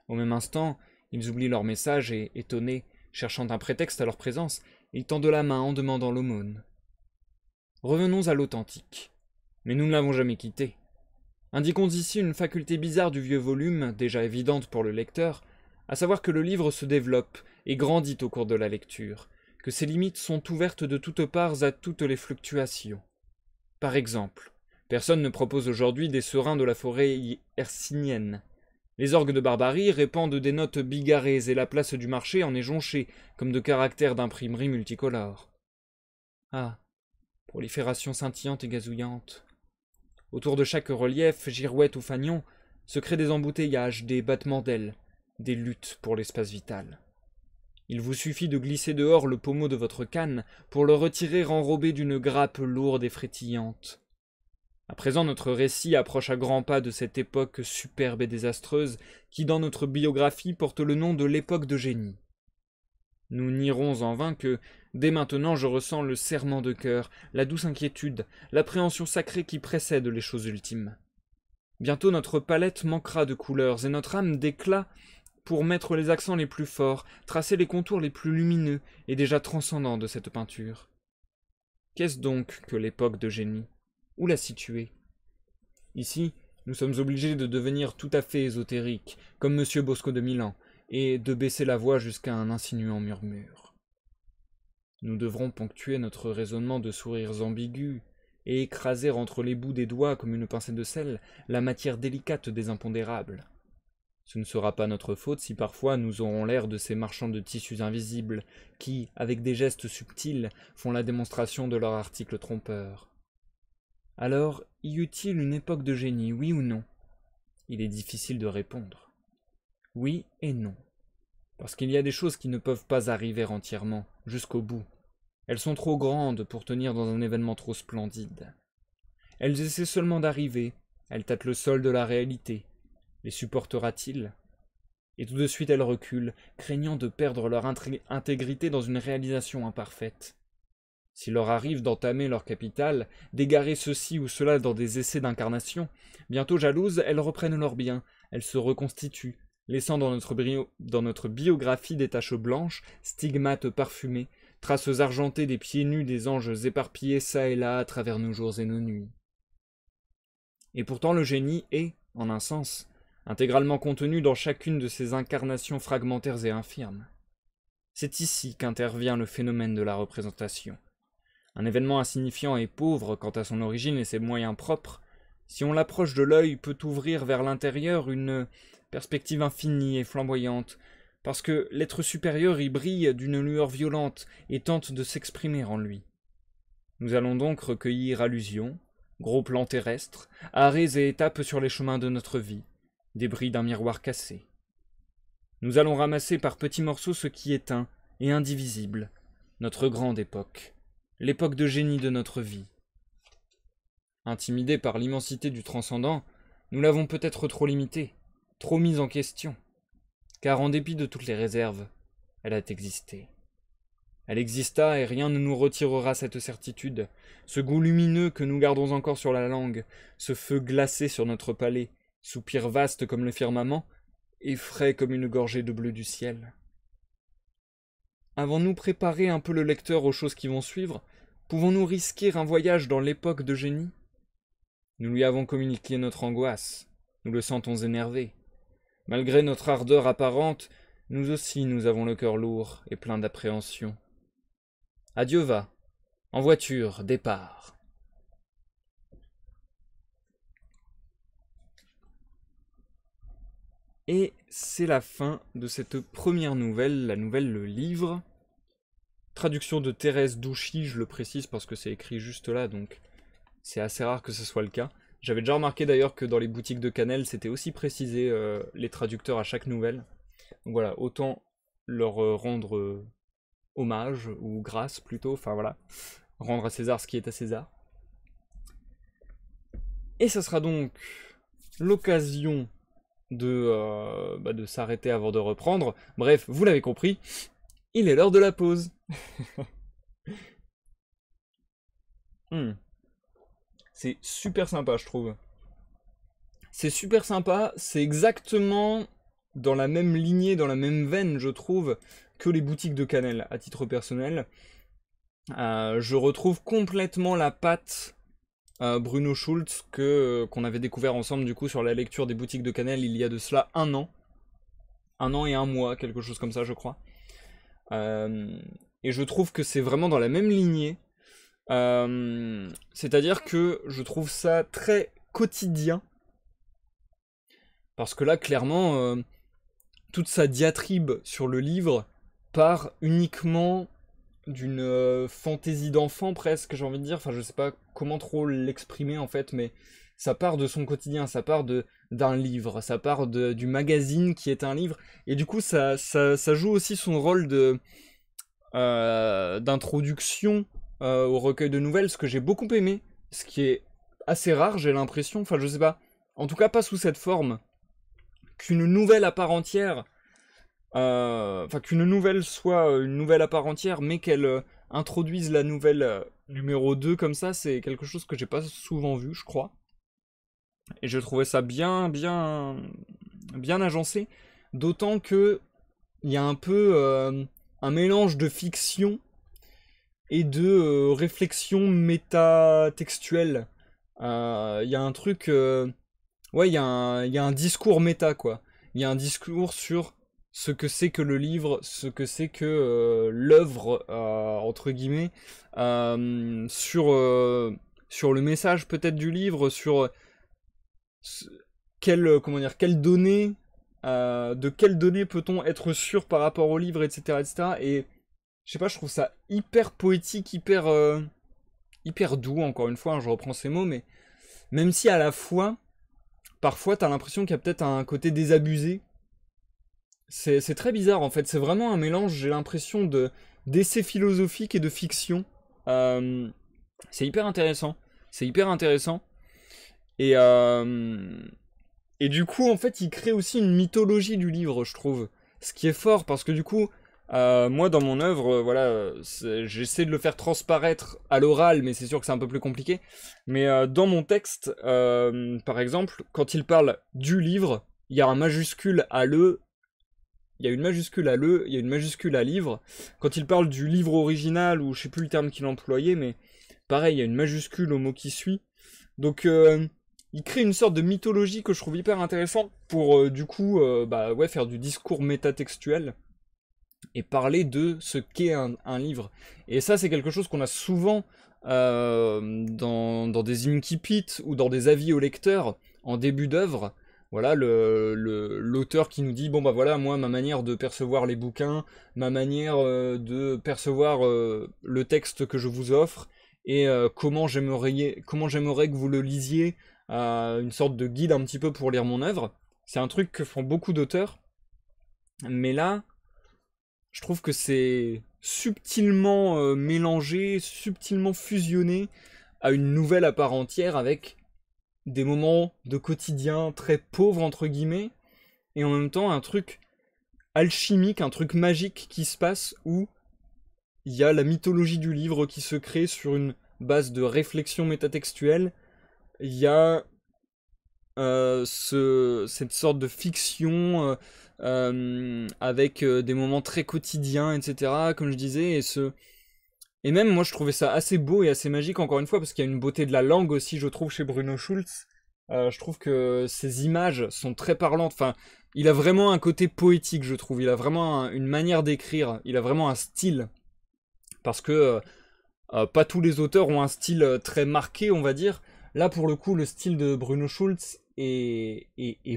Au même instant, ils oublient leur message et, étonnés, cherchant un prétexte à leur présence, ils tendent la main en demandant l'aumône. Revenons à l'authentique. Mais nous ne l'avons jamais quitté. Indiquons ici une faculté bizarre du vieux volume, déjà évidente pour le lecteur, à savoir que le livre se développe et grandit au cours de la lecture, que ses limites sont ouvertes de toutes parts à toutes les fluctuations. Par exemple, personne ne propose aujourd'hui des serins de la forêt hercynienne, les orgues de barbarie répandent des notes bigarrées et la place du marché en est jonchée, comme de caractères d'imprimerie multicolore. Ah, prolifération scintillante et gazouillante. Autour de chaque relief, girouette ou fanion, se créent des embouteillages, des battements d'ailes, des luttes pour l'espace vital. Il vous suffit de glisser dehors le pommeau de votre canne pour le retirer enrobé d'une grappe lourde et frétillante. À présent, notre récit approche à grands pas de cette époque superbe et désastreuse qui, dans notre biographie, porte le nom de l'époque de génie. Nous nierons en vain que, dès maintenant, je ressens le serment de cœur, la douce inquiétude, l'appréhension sacrée qui précède les choses ultimes. Bientôt notre palette manquera de couleurs et notre âme d'éclat pour mettre les accents les plus forts, tracer les contours les plus lumineux et déjà transcendants de cette peinture. Qu'est-ce donc que l'époque de génie où la situer Ici, nous sommes obligés de devenir tout à fait ésotériques, comme M. Bosco de Milan, et de baisser la voix jusqu'à un insinuant murmure. Nous devrons ponctuer notre raisonnement de sourires ambigus, et écraser entre les bouts des doigts comme une pincée de sel la matière délicate des impondérables. Ce ne sera pas notre faute si parfois nous aurons l'air de ces marchands de tissus invisibles qui, avec des gestes subtils, font la démonstration de leur article trompeur. Alors, y eut-il une époque de génie, oui ou non Il est difficile de répondre. Oui et non. Parce qu'il y a des choses qui ne peuvent pas arriver entièrement, jusqu'au bout. Elles sont trop grandes pour tenir dans un événement trop splendide. Elles essaient seulement d'arriver, elles tâtent le sol de la réalité. Les supportera-t-il Et tout de suite elles reculent, craignant de perdre leur intégrité dans une réalisation imparfaite s'il leur arrive d'entamer leur capitale, d'égarer ceci ou cela dans des essais d'incarnation, bientôt jalouses, elles reprennent leurs biens, elles se reconstituent, laissant dans notre, dans notre biographie des taches blanches, stigmates parfumés, traces argentées des pieds nus des anges éparpillés çà et là à travers nos jours et nos nuits. Et pourtant le génie est, en un sens, intégralement contenu dans chacune de ces incarnations fragmentaires et infirmes. C'est ici qu'intervient le phénomène de la représentation un événement insignifiant et pauvre quant à son origine et ses moyens propres, si on l'approche de l'œil peut ouvrir vers l'intérieur une perspective infinie et flamboyante, parce que l'être supérieur y brille d'une lueur violente et tente de s'exprimer en lui. Nous allons donc recueillir allusions, gros plans terrestres, arrêts et étapes sur les chemins de notre vie, débris d'un miroir cassé. Nous allons ramasser par petits morceaux ce qui est un et indivisible, notre grande époque, l'époque de génie de notre vie. Intimidés par l'immensité du transcendant, nous l'avons peut-être trop limitée, trop mise en question, car en dépit de toutes les réserves, elle a existé. Elle exista et rien ne nous retirera cette certitude, ce goût lumineux que nous gardons encore sur la langue, ce feu glacé sur notre palais, soupir vaste comme le firmament, et frais comme une gorgée de bleu du ciel. Avons-nous préparé un peu le lecteur aux choses qui vont suivre Pouvons-nous risquer un voyage dans l'époque de génie Nous lui avons communiqué notre angoisse. Nous le sentons énervé. Malgré notre ardeur apparente, nous aussi nous avons le cœur lourd et plein d'appréhension. Adieu va. En voiture, départ. Et c'est la fin de cette première nouvelle, la nouvelle Le Livre. Traduction de Thérèse Douchy, je le précise parce que c'est écrit juste là, donc c'est assez rare que ce soit le cas. J'avais déjà remarqué d'ailleurs que dans les boutiques de Cannelle, c'était aussi précisé euh, les traducteurs à chaque nouvelle. Donc voilà, autant leur euh, rendre euh, hommage ou grâce plutôt, enfin voilà, rendre à César ce qui est à César. Et ça sera donc l'occasion de, bah, de s'arrêter avant de reprendre. Bref, vous l'avez compris, il est l'heure de la pause. Hmm. C'est super sympa, je trouve. C'est super sympa, c'est exactement dans la même lignée, dans la même veine, je trouve, que les boutiques de cannelle, à titre personnel. Euh, je retrouve complètement la patte euh, Bruno Schultz que euh, qu'on avait découvert ensemble du coup sur la lecture des boutiques de cannelle il y a de cela un an. Un an et un mois, quelque chose comme ça je crois. Euh, et je trouve que c'est vraiment dans la même lignée. Euh, c'est-à-dire que je trouve ça très quotidien. Parce que là, clairement, euh, toute sa diatribe sur le livre part uniquement d'une fantaisie d'enfant presque, j'ai envie de dire. Enfin, je sais pas comment trop l'exprimer en fait, mais ça part de son quotidien, ça part de d'un livre, ça part de, du magazine qui est un livre, et du coup ça, ça, joue aussi son rôle de euh, d'introduction euh, au recueil de nouvelles, ce que j'ai beaucoup aimé, ce qui est assez rare j'ai l'impression, enfin je sais pas, en tout cas pas sous cette forme, qu'une nouvelle à part entière, euh, enfin qu'une nouvelle soit une nouvelle à part entière, mais qu'elle introduise la nouvelle numéro 2 comme ça, c'est quelque chose que j'ai pas souvent vu je crois. Et je trouvais ça bien, bien, bien agencé. D'autant que il y a un peu euh, un mélange de fiction et de euh, réflexion méta-textuelle. Euh, il y a un truc. ouais, il y, a un discours méta, quoi. Il y a un discours sur ce que c'est que le livre, ce que c'est que l'œuvre, entre guillemets, sur, sur le message peut-être du livre, sur quelle, euh, comment dire, quelles données, euh, de quelles données peut-on être sûr par rapport au livre, etc., etc. Et je sais pas, je trouve ça hyper poétique, hyper, euh, hyper doux. Encore une fois, hein, je reprends ces mots, mais même si à la fois, parfois, t'as l'impression qu'il y a peut-être un côté désabusé. C'est très bizarre en fait. C'est vraiment un mélange. J'ai l'impression de d'essais philosophiques et de fiction. c'est hyper intéressant. C'est hyper intéressant. Euh, et, du coup, en fait, il crée aussi une mythologie du livre, je trouve. Ce qui est fort, parce que du coup, euh, moi, dans mon œuvre, euh, voilà, j'essaie de le faire transparaître à l'oral, mais c'est sûr que c'est un peu plus compliqué. Mais dans mon texte, par exemple, quand il parle du livre, il y a un majuscule à le il y a une majuscule à le, il y a une majuscule à livre. Quand il parle du livre original, ou je sais plus le terme qu'il employait, mais pareil, il y a une majuscule au mot qui suit. Donc, euh, il crée une sorte de mythologie que je trouve hyper intéressante pour euh, du coup euh, bah, ouais, faire du discours métatextuel et parler de ce qu'est un, livre. Et ça, c'est quelque chose qu'on a souvent euh, dans, des incipits ou dans des avis au lecteur en début d'œuvre. Voilà, l'auteur le, l'auteur qui nous dit Bon, bah voilà, moi, ma manière de percevoir les bouquins, ma manière de percevoir le texte que je vous offre, et comment j'aimerais que vous le lisiez, une sorte de guide un petit peu pour lire mon œuvre. C'est un truc que font beaucoup d'auteurs. Mais là, je trouve que c'est subtilement euh, mélangé, subtilement fusionné à une nouvelle à part entière avec des moments de quotidien très pauvres entre guillemets et en même temps un truc alchimique, un truc magique qui se passe où il y a la mythologie du livre qui se crée sur une base de réflexion métatextuelle il y a euh, ce, cette sorte de fiction euh, euh, avec des moments très quotidiens, etc., comme je disais, et ce... Et même moi je trouvais ça assez beau et assez magique encore une fois parce qu'il y a une beauté de la langue aussi je trouve chez Bruno Schulz. je trouve que ses images sont très parlantes. Enfin, il a vraiment un côté poétique je trouve. Il a vraiment une manière d'écrire. Il a vraiment un style parce que pas tous les auteurs ont un style très marqué on va dire. Là, pour le coup, le style de Bruno Schulz est,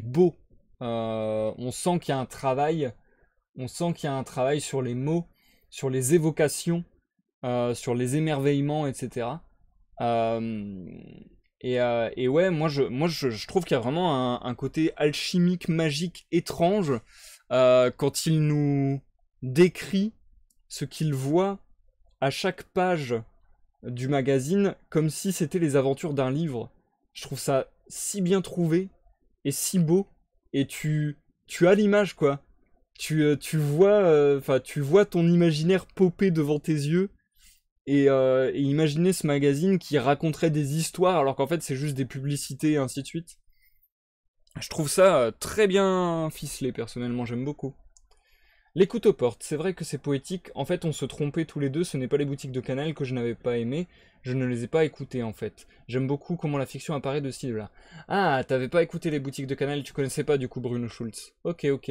beau. Euh, on sent qu'il y a un travail. On sent qu'il a un travail sur les mots, sur les évocations, euh, sur les émerveillements, etc. Euh, et, ouais, moi je, trouve qu'il y a vraiment un, côté alchimique, magique, étrange quand il nous décrit ce qu'il voit à chaque page du magazine comme si c'était les aventures d'un livre. Je trouve ça si bien trouvé et si beau et tu tu as l'image quoi. Tu, euh, tu vois euh, enfin tu vois ton imaginaire popper devant tes yeux et, euh, et imaginer ce magazine qui raconterait des histoires alors qu'en fait c'est juste des publicités et ainsi de suite. Je trouve ça très bien ficelé personnellement, j'aime beaucoup. L'écoute aux portes, c'est vrai que c'est poétique. En fait, on se trompait tous les deux, ce n'est pas les boutiques de Canal que je n'avais pas aimées. Je ne les ai pas écoutées en fait. J'aime beaucoup comment la fiction apparaît de ci là. Ah, t'avais pas écouté les boutiques de Canal, tu connaissais pas du coup Bruno Schulz. Ok, ok.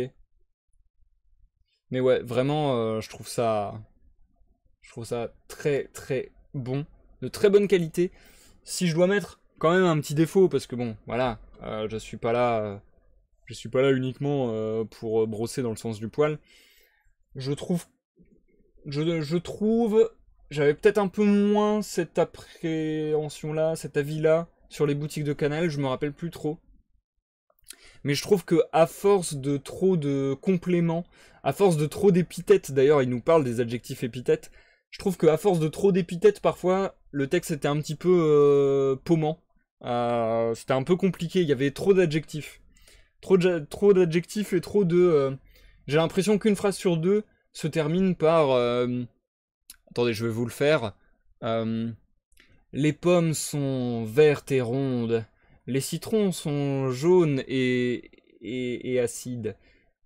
Mais ouais, vraiment, euh, je trouve ça. Je trouve ça très très bon. De très bonne qualité. Si je dois mettre quand même un petit défaut, parce que bon, voilà, euh, je suis pas là. Euh, je suis pas là uniquement pour brosser dans le sens du poil. Je trouve... Je, trouve... J'avais peut-être un peu moins cette appréhension-là, cet avis-là sur les boutiques de Canal, je me rappelle plus trop. Mais je trouve que à force de trop de compléments, à force de trop d'épithètes, d'ailleurs il nous parle des adjectifs épithètes, je trouve que à force de trop d'épithètes, parfois le texte était un petit peu euh, paumant. Euh, c'était un peu compliqué, il y avait trop d'adjectifs. Trop d'adjectifs et trop de... Euh, j'ai l'impression qu'une phrase sur deux se termine par... Euh, attendez, je vais vous le faire. Euh, les pommes sont vertes et rondes. Les citrons sont jaunes et, et... acides.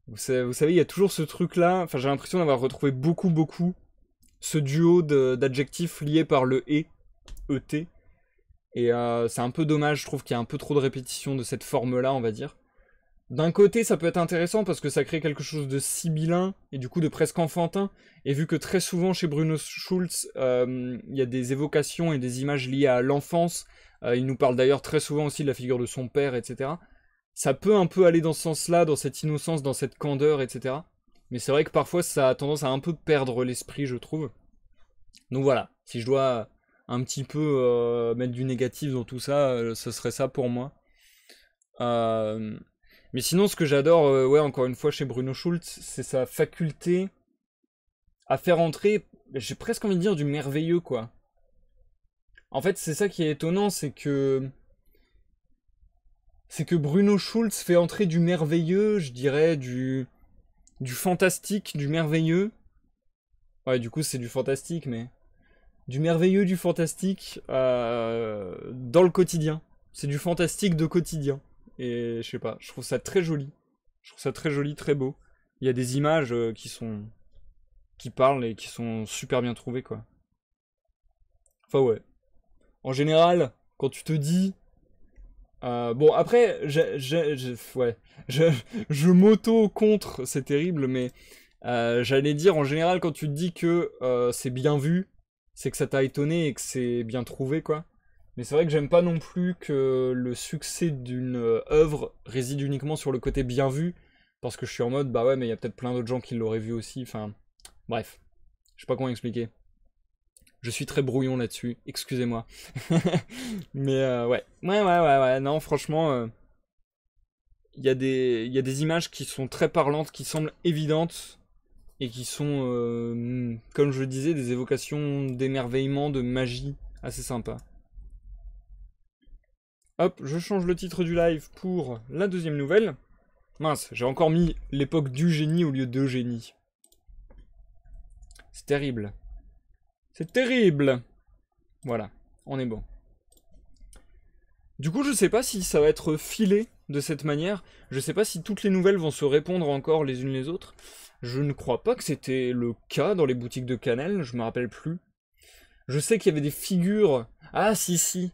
Vous savez, il y a toujours ce truc-là. Enfin, j'ai l'impression d'avoir retrouvé beaucoup, beaucoup ce duo d'adjectifs liés par le e, e et, et. Euh, et c'est un peu dommage, je trouve qu'il y a un peu trop de répétition de cette forme-là, on va dire d'un côté, ça peut être intéressant parce que ça crée quelque chose de sibyllin et du coup de presque enfantin. Et vu que très souvent chez Bruno Schulz, euh, il y a des évocations et des images liées à l'enfance, euh, il nous parle d'ailleurs très souvent aussi de la figure de son père, etc. Ça peut un peu aller dans ce sens-là, dans cette innocence, dans cette candeur, etc. Mais c'est vrai que parfois ça a tendance à un peu perdre l'esprit, je trouve. Donc voilà, si je dois un petit peu euh, mettre du négatif dans tout ça, ce serait ça pour moi. Euh, mais sinon, ce que j'adore, euh, ouais, encore une fois, chez Bruno Schultz, c'est sa faculté à faire entrer, j'ai presque envie de dire, du merveilleux, quoi. En fait, c'est ça qui est étonnant, c'est que. C'est que Bruno Schultz fait entrer du merveilleux, je dirais, du. du fantastique, du merveilleux. Ouais, du coup, c'est du fantastique, mais. Du merveilleux, du fantastique, euh, dans le quotidien. C'est du fantastique de quotidien. Et je sais pas, je trouve ça très joli. Je trouve ça très joli, très beau. Il y a des images euh, qui sont. qui parlent et qui sont super bien trouvées, quoi. Enfin, ouais. En général, quand tu te dis. Euh, bon, après, je, je, je, m'auto contre, c'est terrible, mais euh, j'allais dire en général, quand tu te dis que c'est bien vu, c'est que ça t'a étonné et que c'est bien trouvé, quoi. Mais c'est vrai que j'aime pas non plus que le succès d'une euh, œuvre réside uniquement sur le côté bien vu, parce que je suis en mode, bah ouais, mais il y a peut-être plein d'autres gens qui l'auraient vu aussi, enfin, bref, je sais pas comment expliquer. Je suis très brouillon là-dessus, excusez-moi. mais euh, ouais, ouais, ouais, ouais, ouais, non, franchement, euh, il y, a des, des images qui sont très parlantes, qui semblent évidentes, et qui sont, comme je le disais, des évocations d'émerveillement, de magie, assez sympa. Hop, je change le titre du live pour la deuxième nouvelle. Mince, j'ai encore mis l'époque du génie au lieu de génie. C'est terrible. C'est terrible Voilà, on est bon. Du coup, je sais pas si ça va être filé de cette manière. Je sais pas si toutes les nouvelles vont se répondre encore les unes les autres. Je ne crois pas que c'était le cas dans les boutiques de Cannelle. je me rappelle plus. Je sais qu'il y avait des figures. Ah si si.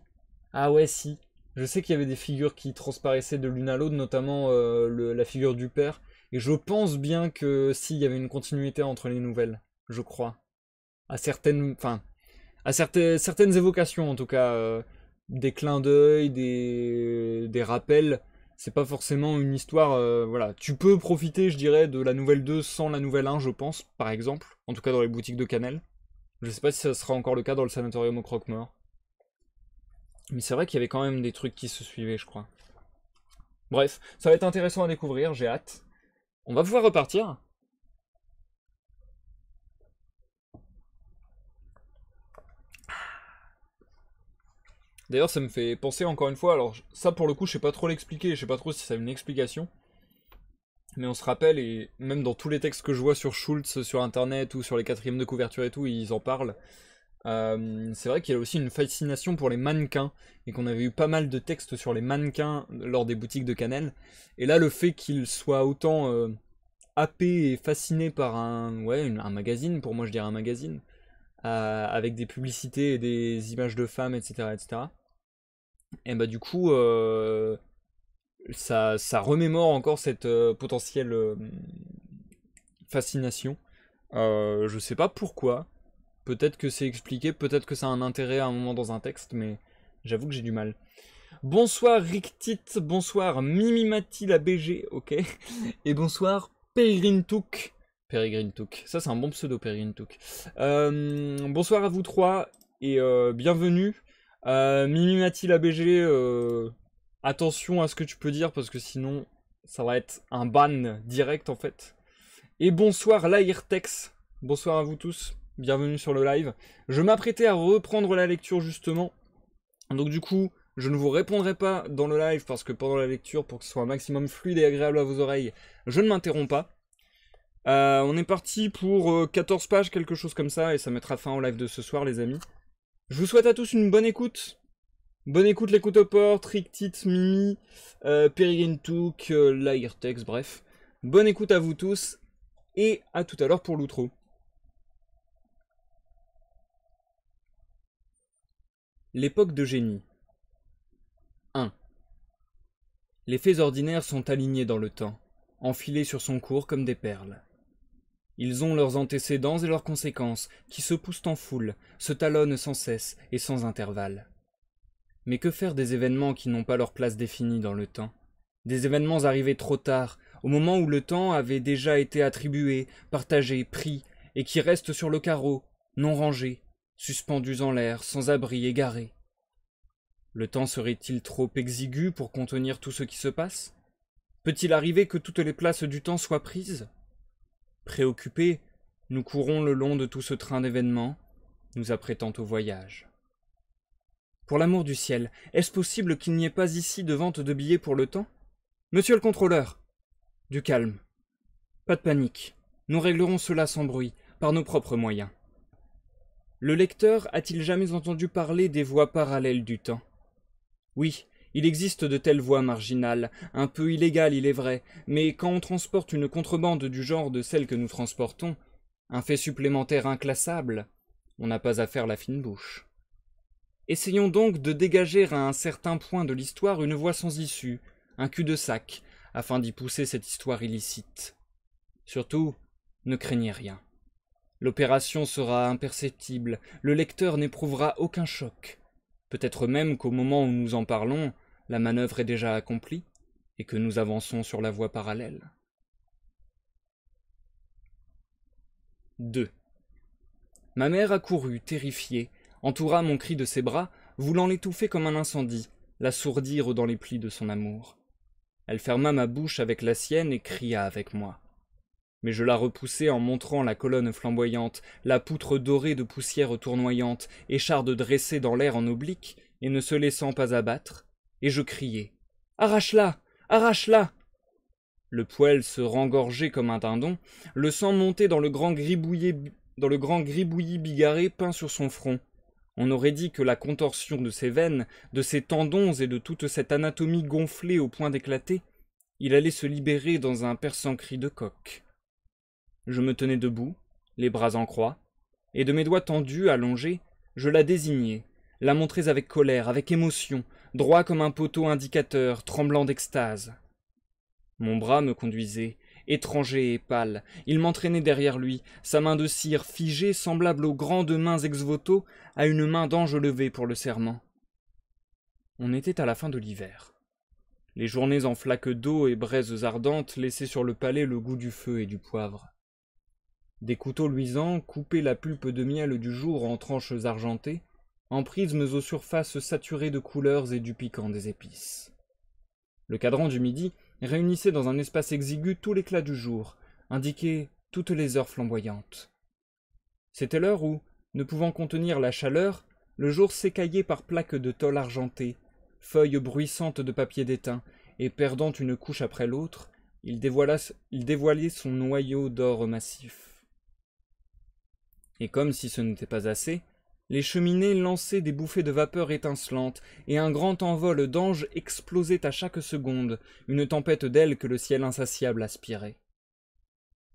Ah ouais si. Je sais qu'il y avait des figures qui transparaissaient de l'une à l'autre, notamment euh, la figure du père. Et je pense bien que s'il y avait une continuité entre les nouvelles, je crois. À certaines, enfin, à certaines, certaines évocations en tout cas, euh, des clins d'œil, des, rappels. C'est pas forcément une histoire. Euh, voilà, tu peux profiter, je dirais, de la nouvelle 2 sans la nouvelle 1, je pense, par exemple. En tout cas dans les boutiques de Cannelle. Je sais pas si ça sera encore le cas dans le sanatorium au croque-mort. Mais c'est vrai qu'il y avait quand même des trucs qui se suivaient, je crois. Bref, ça va être intéressant à découvrir, j'ai hâte. On va pouvoir repartir. D'ailleurs, ça me fait penser encore une fois, alors ça pour le coup, je sais pas trop l'expliquer, je sais pas trop si ça a une explication. Mais on se rappelle, et même dans tous les textes que je vois sur Schultz, sur internet ou sur les quatrièmes de couverture et tout, ils en parlent. Euh, c'est vrai qu'il y a aussi une fascination pour les mannequins et qu'on avait eu pas mal de textes sur les mannequins lors des boutiques de Canel. Et là, le fait qu'il soit autant euh, happé et fasciné par un, ouais, un magazine, pour moi je dirais un magazine, euh, avec des publicités et des images de femmes, etc., etc. Et bah du coup, ça, ça, remémore encore cette potentielle fascination. je sais pas pourquoi. Peut-être que c'est expliqué, peut-être que ça a un intérêt à un moment dans un texte, mais j'avoue que j'ai du mal. Bonsoir Rictit, bonsoir Mimimati la BG, ok. Et bonsoir Peregrine Touk. ça c'est un bon pseudo Peregrine euh, bonsoir à vous trois et euh, bienvenue. Euh, Mimimati la BG, attention à ce que tu peux dire parce que sinon ça va être un ban direct en fait. Et bonsoir Lairtex, bonsoir à vous tous bienvenue sur le live. Je m'apprêtais à reprendre la lecture justement. Donc du coup, je ne vous répondrai pas dans le live parce que pendant la lecture, pour que ce soit un maximum fluide et agréable à vos oreilles, je ne m'interromps pas. Euh, on est parti pour 14 euh, pages, quelque chose comme ça, et ça mettra fin au live de ce soir, les amis. Je vous souhaite à tous une bonne écoute. Bonne écoute, l'écoute au port, Trictit, Mimi, euh, Took, euh, bref. Bonne écoute à vous tous, et à tout à l'heure pour l'outro. L'époque de génie 1. Les faits ordinaires sont alignés dans le temps, enfilés sur son cours comme des perles. Ils ont leurs antécédents et leurs conséquences, qui se poussent en foule, se talonnent sans cesse et sans intervalle. Mais que faire des événements qui n'ont pas leur place définie dans le temps Des événements arrivés trop tard, au moment où le temps avait déjà été attribué, partagé, pris, et qui restent sur le carreau, non rangés, suspendus en l'air, sans abri, égarés. Le temps serait-il trop exigu pour contenir tout ce qui se passe Peut-il arriver que toutes les places du temps soient prises Préoccupés, nous courons le long de tout ce train d'événements, nous apprêtant au voyage. Pour l'amour du ciel, est-ce possible qu'il n'y ait pas ici de vente de billets pour le temps Monsieur le contrôleur Du calme. Pas de panique. Nous réglerons cela sans bruit, par nos propres moyens. Le lecteur a-t-il jamais entendu parler des voies parallèles du temps Oui, il existe de telles voies marginales, un peu illégales il est vrai, mais quand on transporte une contrebande du genre de celle que nous transportons, un fait supplémentaire inclassable, on n'a pas à faire la fine bouche. Essayons donc de dégager à un certain point de l'histoire une voie sans issue, un cul-de-sac, afin d'y pousser cette histoire illicite. Surtout, ne craignez rien. L'opération sera imperceptible, le lecteur n'éprouvera aucun choc. Peut-être même qu'au moment où nous en parlons, la manœuvre est déjà accomplie et que nous avançons sur la voie parallèle. 2. Ma mère accourut, terrifiée, entoura mon cri de ses bras, voulant l'étouffer comme un incendie, l'assourdir dans les plis de son amour. Elle ferma ma bouche avec la sienne et cria avec moi mais je la repoussai en montrant la colonne flamboyante, la poutre dorée de poussière tournoyante, écharde dressée dans l'air en oblique, et ne se laissant pas abattre, et je criai. Arrache-la Arrache-la Le poêle se rengorgeait comme un dindon, le sang montait dans le grand gribouillis, dans le grand gribouillis bigarré peint sur son front. On aurait dit que la contorsion de ses veines, de ses tendons et de toute cette anatomie gonflée au point d'éclater, il allait se libérer dans un perçant cri de coq. Je me tenais debout, les bras en croix, et de mes doigts tendus, allongés, je la désignais, la montrais avec colère, avec émotion, droit comme un poteau indicateur, tremblant d'extase. Mon bras me conduisait, étranger et pâle. Il m'entraînait derrière lui, sa main de cire figée, semblable aux grandes mains ex voto, à une main d'ange levée pour le serment. On était à la fin de l'hiver. Les journées en flaques d'eau et braises ardentes laissaient sur le palais le goût du feu et du poivre des couteaux luisants coupaient la pulpe de miel du jour en tranches argentées, en prismes aux surfaces saturées de couleurs et du piquant des épices. Le cadran du midi réunissait dans un espace exigu tout l'éclat du jour, indiquait toutes les heures flamboyantes. C'était l'heure où, ne pouvant contenir la chaleur, le jour s'écaillait par plaques de tôle argentée, feuilles bruissantes de papier d'étain, et perdant une couche après l'autre, il, il dévoilait son noyau d'or massif et comme si ce n'était pas assez, les cheminées lançaient des bouffées de vapeur étincelantes, et un grand envol d'anges explosait à chaque seconde, une tempête d'ailes que le ciel insatiable aspirait.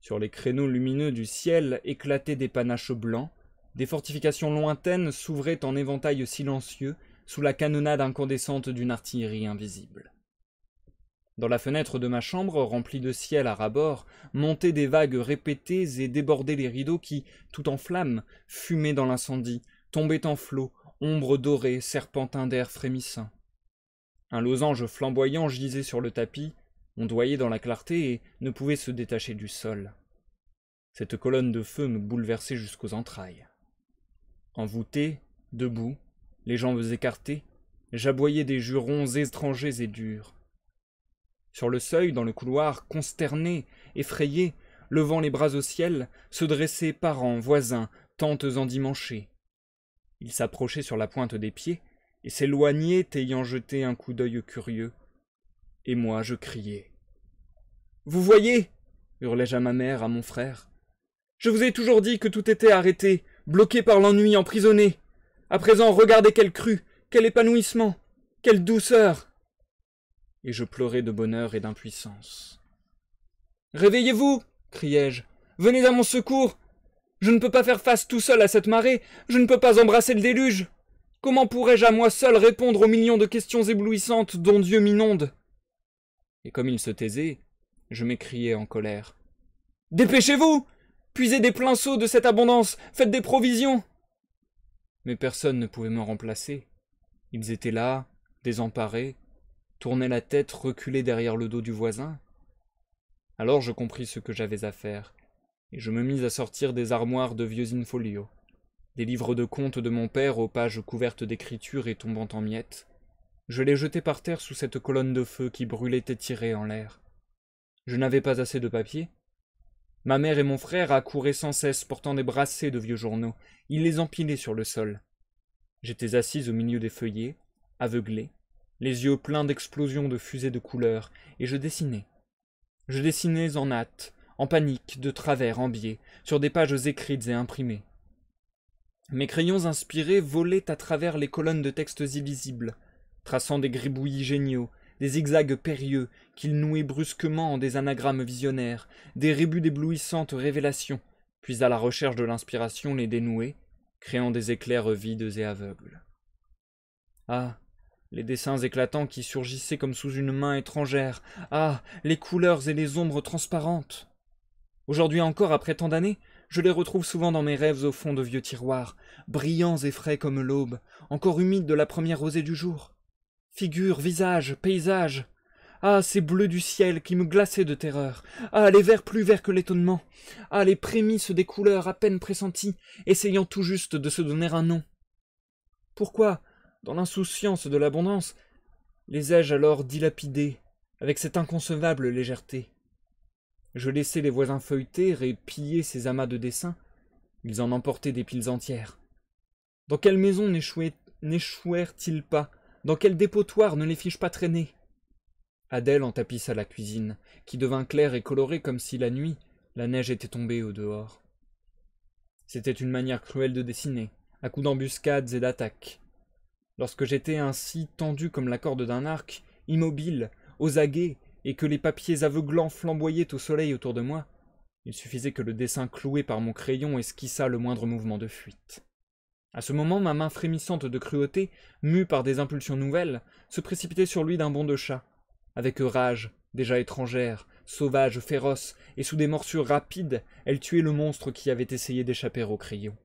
Sur les créneaux lumineux du ciel éclataient des panaches blancs, des fortifications lointaines s'ouvraient en éventail silencieux sous la canonnade incandescente d'une artillerie invisible. Dans la fenêtre de ma chambre, remplie de ciel à rabord, montaient des vagues répétées et débordaient les rideaux qui, tout en flammes, fumaient dans l'incendie, tombaient en flots, ombres dorées, serpentins d'air frémissant. Un losange flamboyant gisait sur le tapis, on doyait dans la clarté et ne pouvait se détacher du sol. Cette colonne de feu me bouleversait jusqu'aux entrailles. Envoûté, debout, les jambes écartées, j'aboyais des jurons étrangers et durs. Sur le seuil, dans le couloir, consternés, effrayés, levant les bras au ciel, se dressaient parents, voisins, tantes endimanchées. Ils s'approchaient sur la pointe des pieds, et s'éloignaient ayant jeté un coup d'œil curieux. Et moi je criais. Vous voyez hurlai-je à ma mère, à mon frère. Je vous ai toujours dit que tout était arrêté, bloqué par l'ennui, emprisonné. À présent, regardez quelle crue, quel épanouissement, quelle douceur et je pleurais de bonheur et d'impuissance. Réveillez-vous criai-je. Venez à mon secours Je ne peux pas faire face tout seul à cette marée Je ne peux pas embrasser le déluge Comment pourrais-je à moi seul répondre aux millions de questions éblouissantes dont Dieu m'inonde Et comme il se taisait, je m'écriai en colère. Dépêchez-vous Puisez des pleins seaux de cette abondance Faites des provisions Mais personne ne pouvait me remplacer. Ils étaient là, désemparés, tourner la tête, reculée derrière le dos du voisin. Alors je compris ce que j'avais à faire, et je me mis à sortir des armoires de vieux infolios, des livres de contes de mon père aux pages couvertes d'écriture et tombant en miettes. Je les jetai par terre sous cette colonne de feu qui brûlait étirée en l'air. Je n'avais pas assez de papier, Ma mère et mon frère accouraient sans cesse, portant des brassées de vieux journaux. Ils les empilaient sur le sol. J'étais assise au milieu des feuillets, aveuglée, les yeux pleins d'explosions de fusées de couleurs, et je dessinais. Je dessinais en hâte, en panique, de travers, en biais, sur des pages écrites et imprimées. Mes crayons inspirés volaient à travers les colonnes de textes illisibles, traçant des gribouillis géniaux, des zigzags périlleux qu'ils nouaient brusquement en des anagrammes visionnaires, des rébus d'éblouissantes révélations, puis à la recherche de l'inspiration les dénouaient, créant des éclairs vides et aveugles. Ah, les dessins éclatants qui surgissaient comme sous une main étrangère. Ah, les couleurs et les ombres transparentes. Aujourd'hui encore, après tant d'années, je les retrouve souvent dans mes rêves au fond de vieux tiroirs, brillants et frais comme l'aube, encore humides de la première rosée du jour. Figures, visages, paysages. Ah, ces bleus du ciel qui me glaçaient de terreur. Ah, les verts plus verts que l'étonnement. Ah, les prémices des couleurs à peine pressenties, essayant tout juste de se donner un nom. Pourquoi dans l'insouciance de l'abondance, les ai-je alors dilapidés avec cette inconcevable légèreté Je laissai les voisins feuilleter et piller ces amas de dessins. Ils en emportaient des piles entières. Dans quelle maison n'échouèrent-ils pas Dans quel dépotoir ne les fis-je pas traîner Adèle en tapissa la cuisine, qui devint claire et colorée comme si la nuit, la neige était tombée au dehors. C'était une manière cruelle de dessiner, à coups d'embuscades et d'attaques, Lorsque j'étais ainsi tendu comme la corde d'un arc, immobile, aux aguets, et que les papiers aveuglants flamboyaient au soleil autour de moi, il suffisait que le dessin cloué par mon crayon esquissât le moindre mouvement de fuite. À ce moment, ma main frémissante de cruauté, mue par des impulsions nouvelles, se précipitait sur lui d'un bond de chat, avec rage, déjà étrangère, sauvage, féroce, et sous des morsures rapides, elle tuait le monstre qui avait essayé d'échapper au crayon.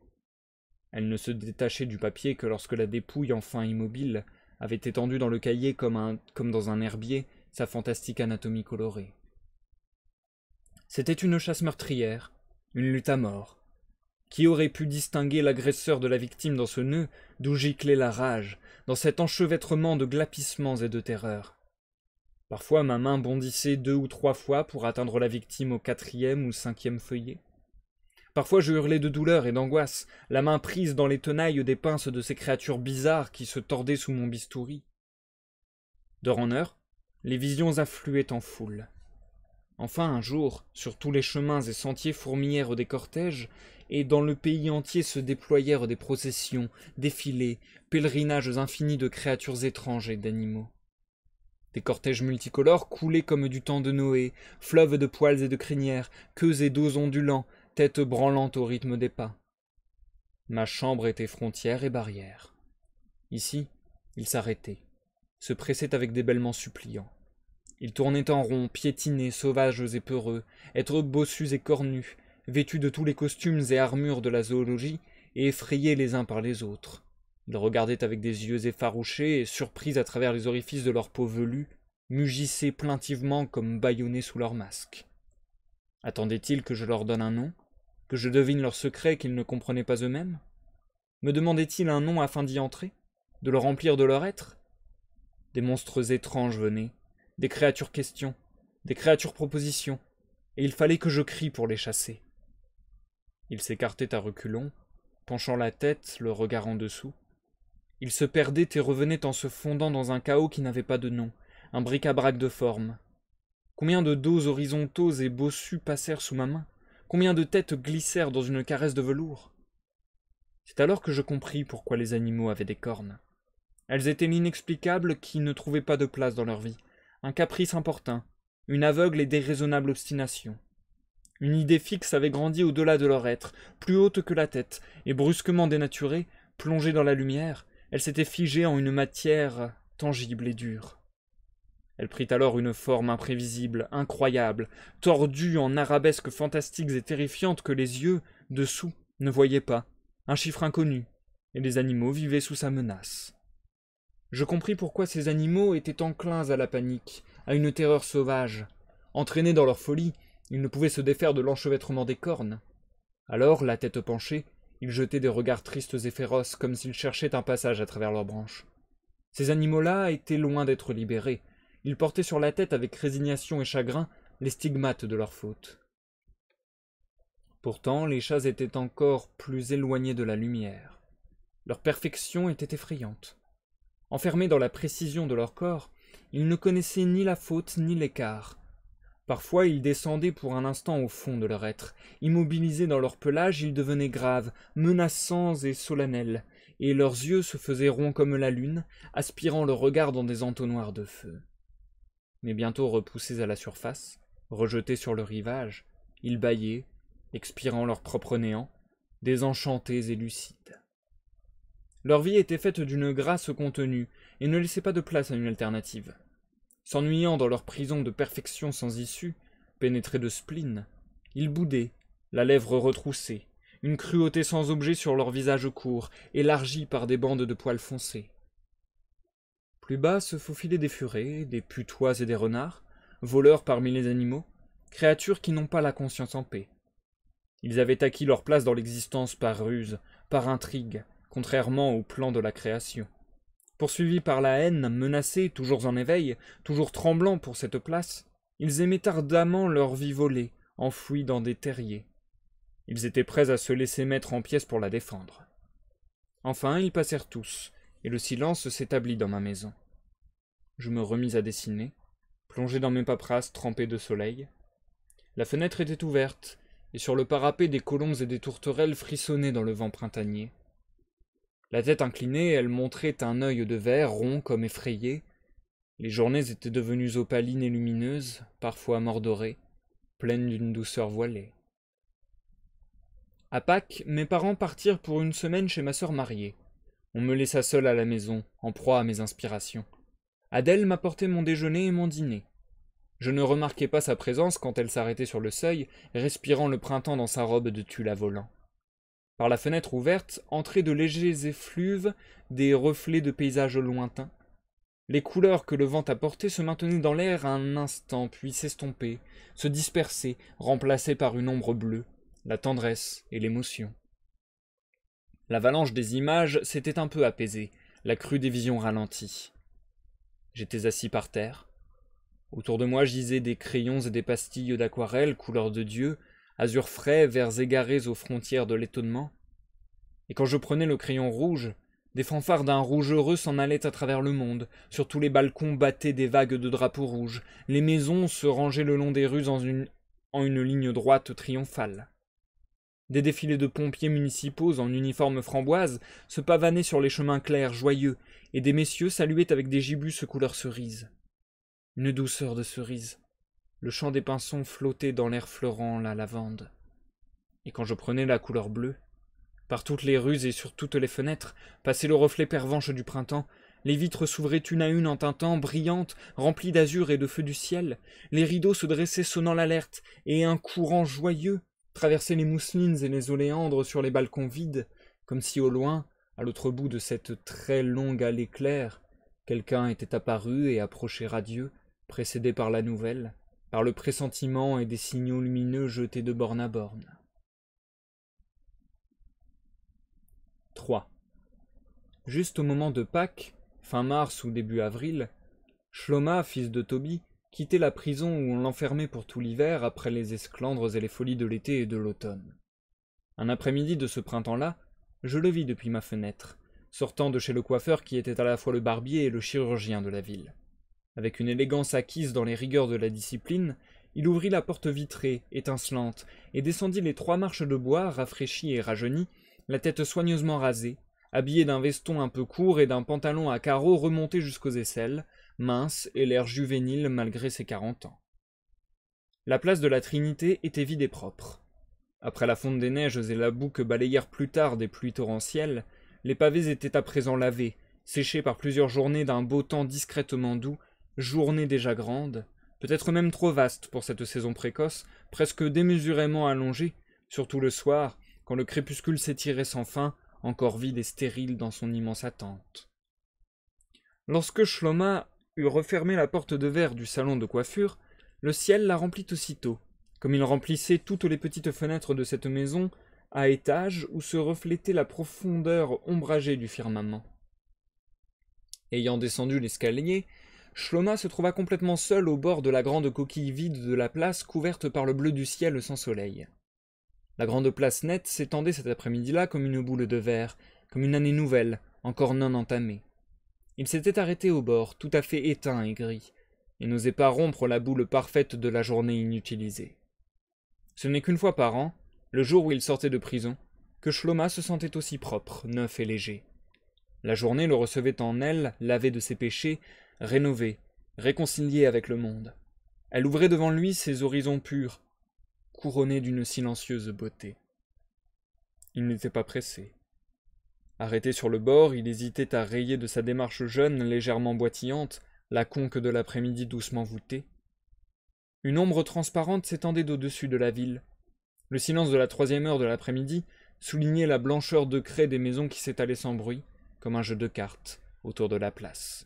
Elle ne se détachait du papier que lorsque la dépouille, enfin immobile, avait étendu dans le cahier comme, un, comme dans un herbier sa fantastique anatomie colorée. C'était une chasse meurtrière, une lutte à mort. Qui aurait pu distinguer l'agresseur de la victime dans ce nœud d'où giclait la rage, dans cet enchevêtrement de glapissements et de terreurs Parfois ma main bondissait deux ou trois fois pour atteindre la victime au quatrième ou cinquième feuillet. Parfois je hurlais de douleur et d'angoisse, la main prise dans les tenailles des pinces de ces créatures bizarres qui se tordaient sous mon bistouri. D'heure en heure, les visions affluaient en foule. Enfin, un jour, sur tous les chemins et sentiers fourmillèrent des cortèges, et dans le pays entier se déployèrent des processions, défilés, pèlerinages infinis de créatures étranges et d'animaux. Des cortèges multicolores coulaient comme du temps de Noé, fleuves de poils et de crinières, queues et dos ondulants, tête branlante au rythme des pas. Ma chambre était frontière et barrière. Ici, ils s'arrêtaient, se pressaient avec des bêlements suppliants. Ils tournaient en rond, piétinés, sauvages et peureux, être bossus et cornus, vêtus de tous les costumes et armures de la zoologie, et effrayés les uns par les autres. Ils regardaient avec des yeux effarouchés et surpris à travers les orifices de leur peau velue, mugissaient plaintivement comme bâillonnés sous leur masque. Attendaient-ils que je leur donne un nom que je devine leurs secrets qu'ils ne comprenaient pas eux-mêmes Me demandaient-ils un nom afin d'y entrer De le remplir de leur être Des monstres étranges venaient, des créatures questions, des créatures propositions, et il fallait que je crie pour les chasser. Ils s'écartaient à reculons, penchant la tête, le regard en dessous. Ils se perdaient et revenaient en se fondant dans un chaos qui n'avait pas de nom, un bric-à-brac de forme. Combien de dos horizontaux et bossus passèrent sous ma main Combien de têtes glissèrent dans une caresse de velours C'est alors que je compris pourquoi les animaux avaient des cornes. Elles étaient l'inexplicable qui ne trouvait pas de place dans leur vie, un caprice importun, une aveugle et déraisonnable obstination. Une idée fixe avait grandi au-delà de leur être, plus haute que la tête, et brusquement dénaturée, plongée dans la lumière, elle s'était figée en une matière tangible et dure. Elle prit alors une forme imprévisible, incroyable, tordue en arabesques fantastiques et terrifiantes que les yeux, dessous, ne voyaient pas, un chiffre inconnu, et les animaux vivaient sous sa menace. Je compris pourquoi ces animaux étaient enclins à la panique, à une terreur sauvage. Entraînés dans leur folie, ils ne pouvaient se défaire de l'enchevêtrement des cornes. Alors, la tête penchée, ils jetaient des regards tristes et féroces comme s'ils cherchaient un passage à travers leurs branches. Ces animaux-là étaient loin d'être libérés, ils portaient sur la tête avec résignation et chagrin les stigmates de leur faute. Pourtant, les chats étaient encore plus éloignés de la lumière. Leur perfection était effrayante. Enfermés dans la précision de leur corps, ils ne connaissaient ni la faute ni l'écart. Parfois, ils descendaient pour un instant au fond de leur être. Immobilisés dans leur pelage, ils devenaient graves, menaçants et solennels, et leurs yeux se faisaient ronds comme la lune, aspirant le regard dans des entonnoirs de feu mais bientôt repoussés à la surface, rejetés sur le rivage, ils bâillaient, expirant leur propre néant, désenchantés et lucides. Leur vie était faite d'une grâce contenue, et ne laissait pas de place à une alternative. S'ennuyant dans leur prison de perfection sans issue, pénétrés de spleen, ils boudaient, la lèvre retroussée, une cruauté sans objet sur leur visage court, élargi par des bandes de poils foncés. Plus bas se faufilaient des furets, des putois et des renards, voleurs parmi les animaux, créatures qui n'ont pas la conscience en paix. Ils avaient acquis leur place dans l'existence par ruse, par intrigue, contrairement au plan de la création. Poursuivis par la haine, menacés, toujours en éveil, toujours tremblants pour cette place, ils aimaient ardemment leur vie volée, enfouie dans des terriers. Ils étaient prêts à se laisser mettre en pièces pour la défendre. Enfin, ils passèrent tous, et le silence s'établit dans ma maison. Je me remis à dessiner, plongé dans mes paperasses trempées de soleil. La fenêtre était ouverte, et sur le parapet des colons et des tourterelles frissonnaient dans le vent printanier. La tête inclinée, elle montrait un œil de verre rond comme effrayé. Les journées étaient devenues opalines et lumineuses, parfois mordorées, pleines d'une douceur voilée. À Pâques, mes parents partirent pour une semaine chez ma sœur mariée. On me laissa seul à la maison, en proie à mes inspirations. Adèle m'apportait mon déjeuner et mon dîner. Je ne remarquais pas sa présence quand elle s'arrêtait sur le seuil, respirant le printemps dans sa robe de tulle à volant. Par la fenêtre ouverte entraient de légers effluves, des reflets de paysages lointains. Les couleurs que le vent apportait se maintenaient dans l'air un instant, puis s'estompaient, se dispersaient, remplacées par une ombre bleue, la tendresse et l'émotion. L'avalanche des images s'était un peu apaisée, la crue des visions ralentie. J'étais assis par terre. Autour de moi gisaient des crayons et des pastilles d'aquarelle couleur de Dieu, azur frais, verts égarés aux frontières de l'étonnement. Et quand je prenais le crayon rouge, des fanfares d'un rouge heureux s'en allaient à travers le monde, sur tous les balcons battaient des vagues de drapeaux rouges, les maisons se rangeaient le long des rues en une, en une ligne droite triomphale. Des défilés de pompiers municipaux en uniforme framboise se pavanaient sur les chemins clairs, joyeux, et des messieurs saluaient avec des gibus couleur cerise. Une douceur de cerise. Le chant des pinsons flottait dans l'air fleurant la lavande. Et quand je prenais la couleur bleue, par toutes les rues et sur toutes les fenêtres, passait le reflet pervenche du printemps, les vitres s'ouvraient une à une en tintant, brillantes, remplies d'azur et de feu du ciel, les rideaux se dressaient sonnant l'alerte, et un courant joyeux, traverser les mousselines et les oléandres sur les balcons vides, comme si au loin, à l'autre bout de cette très longue allée claire, quelqu'un était apparu et approchait radieux, précédé par la nouvelle, par le pressentiment et des signaux lumineux jetés de borne à borne. 3. Juste au moment de Pâques, fin mars ou début avril, Shloma, fils de Tobie, quitter la prison où on l'enfermait pour tout l'hiver après les esclandres et les folies de l'été et de l'automne. Un après-midi de ce printemps-là, je le vis depuis ma fenêtre, sortant de chez le coiffeur qui était à la fois le barbier et le chirurgien de la ville. Avec une élégance acquise dans les rigueurs de la discipline, il ouvrit la porte vitrée, étincelante, et descendit les trois marches de bois, rafraîchies et rajeunies, la tête soigneusement rasée, habillé d'un veston un peu court et d'un pantalon à carreaux remonté jusqu'aux aisselles, mince et l'air juvénile malgré ses quarante ans. La place de la Trinité était vide et propre. Après la fonte des neiges et la boue que balayèrent plus tard des pluies torrentielles, les pavés étaient à présent lavés, séchés par plusieurs journées d'un beau temps discrètement doux, journée déjà grande, peut-être même trop vaste pour cette saison précoce, presque démesurément allongée, surtout le soir, quand le crépuscule s'étirait sans fin, encore vide et stérile dans son immense attente. Lorsque Schloma eut refermé la porte de verre du salon de coiffure, le ciel la remplit aussitôt, comme il remplissait toutes les petites fenêtres de cette maison à étage où se reflétait la profondeur ombragée du firmament. Ayant descendu l'escalier, Shloma se trouva complètement seul au bord de la grande coquille vide de la place couverte par le bleu du ciel sans soleil. La grande place nette s'étendait cet après-midi-là comme une boule de verre, comme une année nouvelle, encore non entamée. Il s'était arrêté au bord, tout à fait éteint et gris, et n'osait pas rompre la boule parfaite de la journée inutilisée. Ce n'est qu'une fois par an, le jour où il sortait de prison, que Shloma se sentait aussi propre, neuf et léger. La journée le recevait en elle, lavée de ses péchés, rénové, réconciliée avec le monde. Elle ouvrait devant lui ses horizons purs, couronnés d'une silencieuse beauté. Il n'était pas pressé. Arrêté sur le bord, il hésitait à rayer de sa démarche jeune, légèrement boitillante, la conque de l'après-midi doucement voûtée. Une ombre transparente s'étendait d'au-dessus de la ville. Le silence de la troisième heure de l'après-midi soulignait la blancheur de craie des maisons qui s'étalaient sans bruit, comme un jeu de cartes, autour de la place.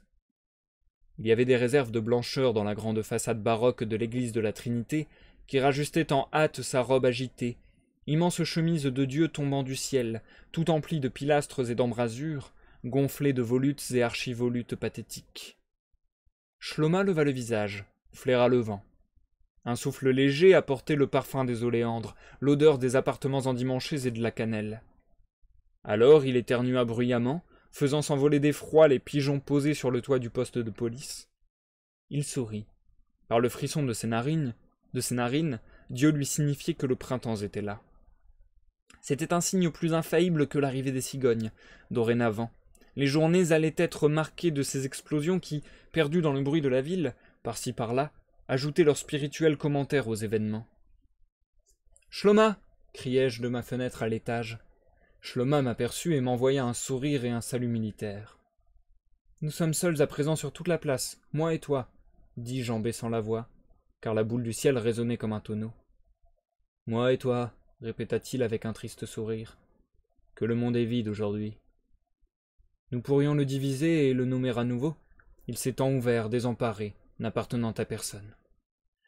Il y avait des réserves de blancheur dans la grande façade baroque de l'église de la Trinité, qui rajustait en hâte sa robe agitée, immense chemise de Dieu tombant du ciel, tout empli de pilastres et d'embrasures, gonflée de volutes et archivolutes pathétiques. Schloma leva le visage, flaira le vent. Un souffle léger apportait le parfum des oléandres, l'odeur des appartements endimanchés et de la cannelle. Alors il éternua bruyamment, faisant s'envoler d'effroi les pigeons posés sur le toit du poste de police. Il sourit. Par le frisson de ses narines, de ses narines, Dieu lui signifiait que le printemps était là. C'était un signe plus infaillible que l'arrivée des cigognes, dorénavant. Les journées allaient être marquées de ces explosions qui, perdues dans le bruit de la ville, par-ci par-là, ajoutaient leur spirituel commentaire aux événements. Shloma criai-je de ma fenêtre à l'étage. Schloma m'aperçut et m'envoya un sourire et un salut militaire. Nous sommes seuls à présent sur toute la place, moi et toi, dis-je en baissant la voix, car la boule du ciel résonnait comme un tonneau. Moi et toi, répéta-t-il avec un triste sourire, que le monde est vide aujourd'hui. Nous pourrions le diviser et le nommer à nouveau. Il s'étend ouvert, désemparé, n'appartenant à personne.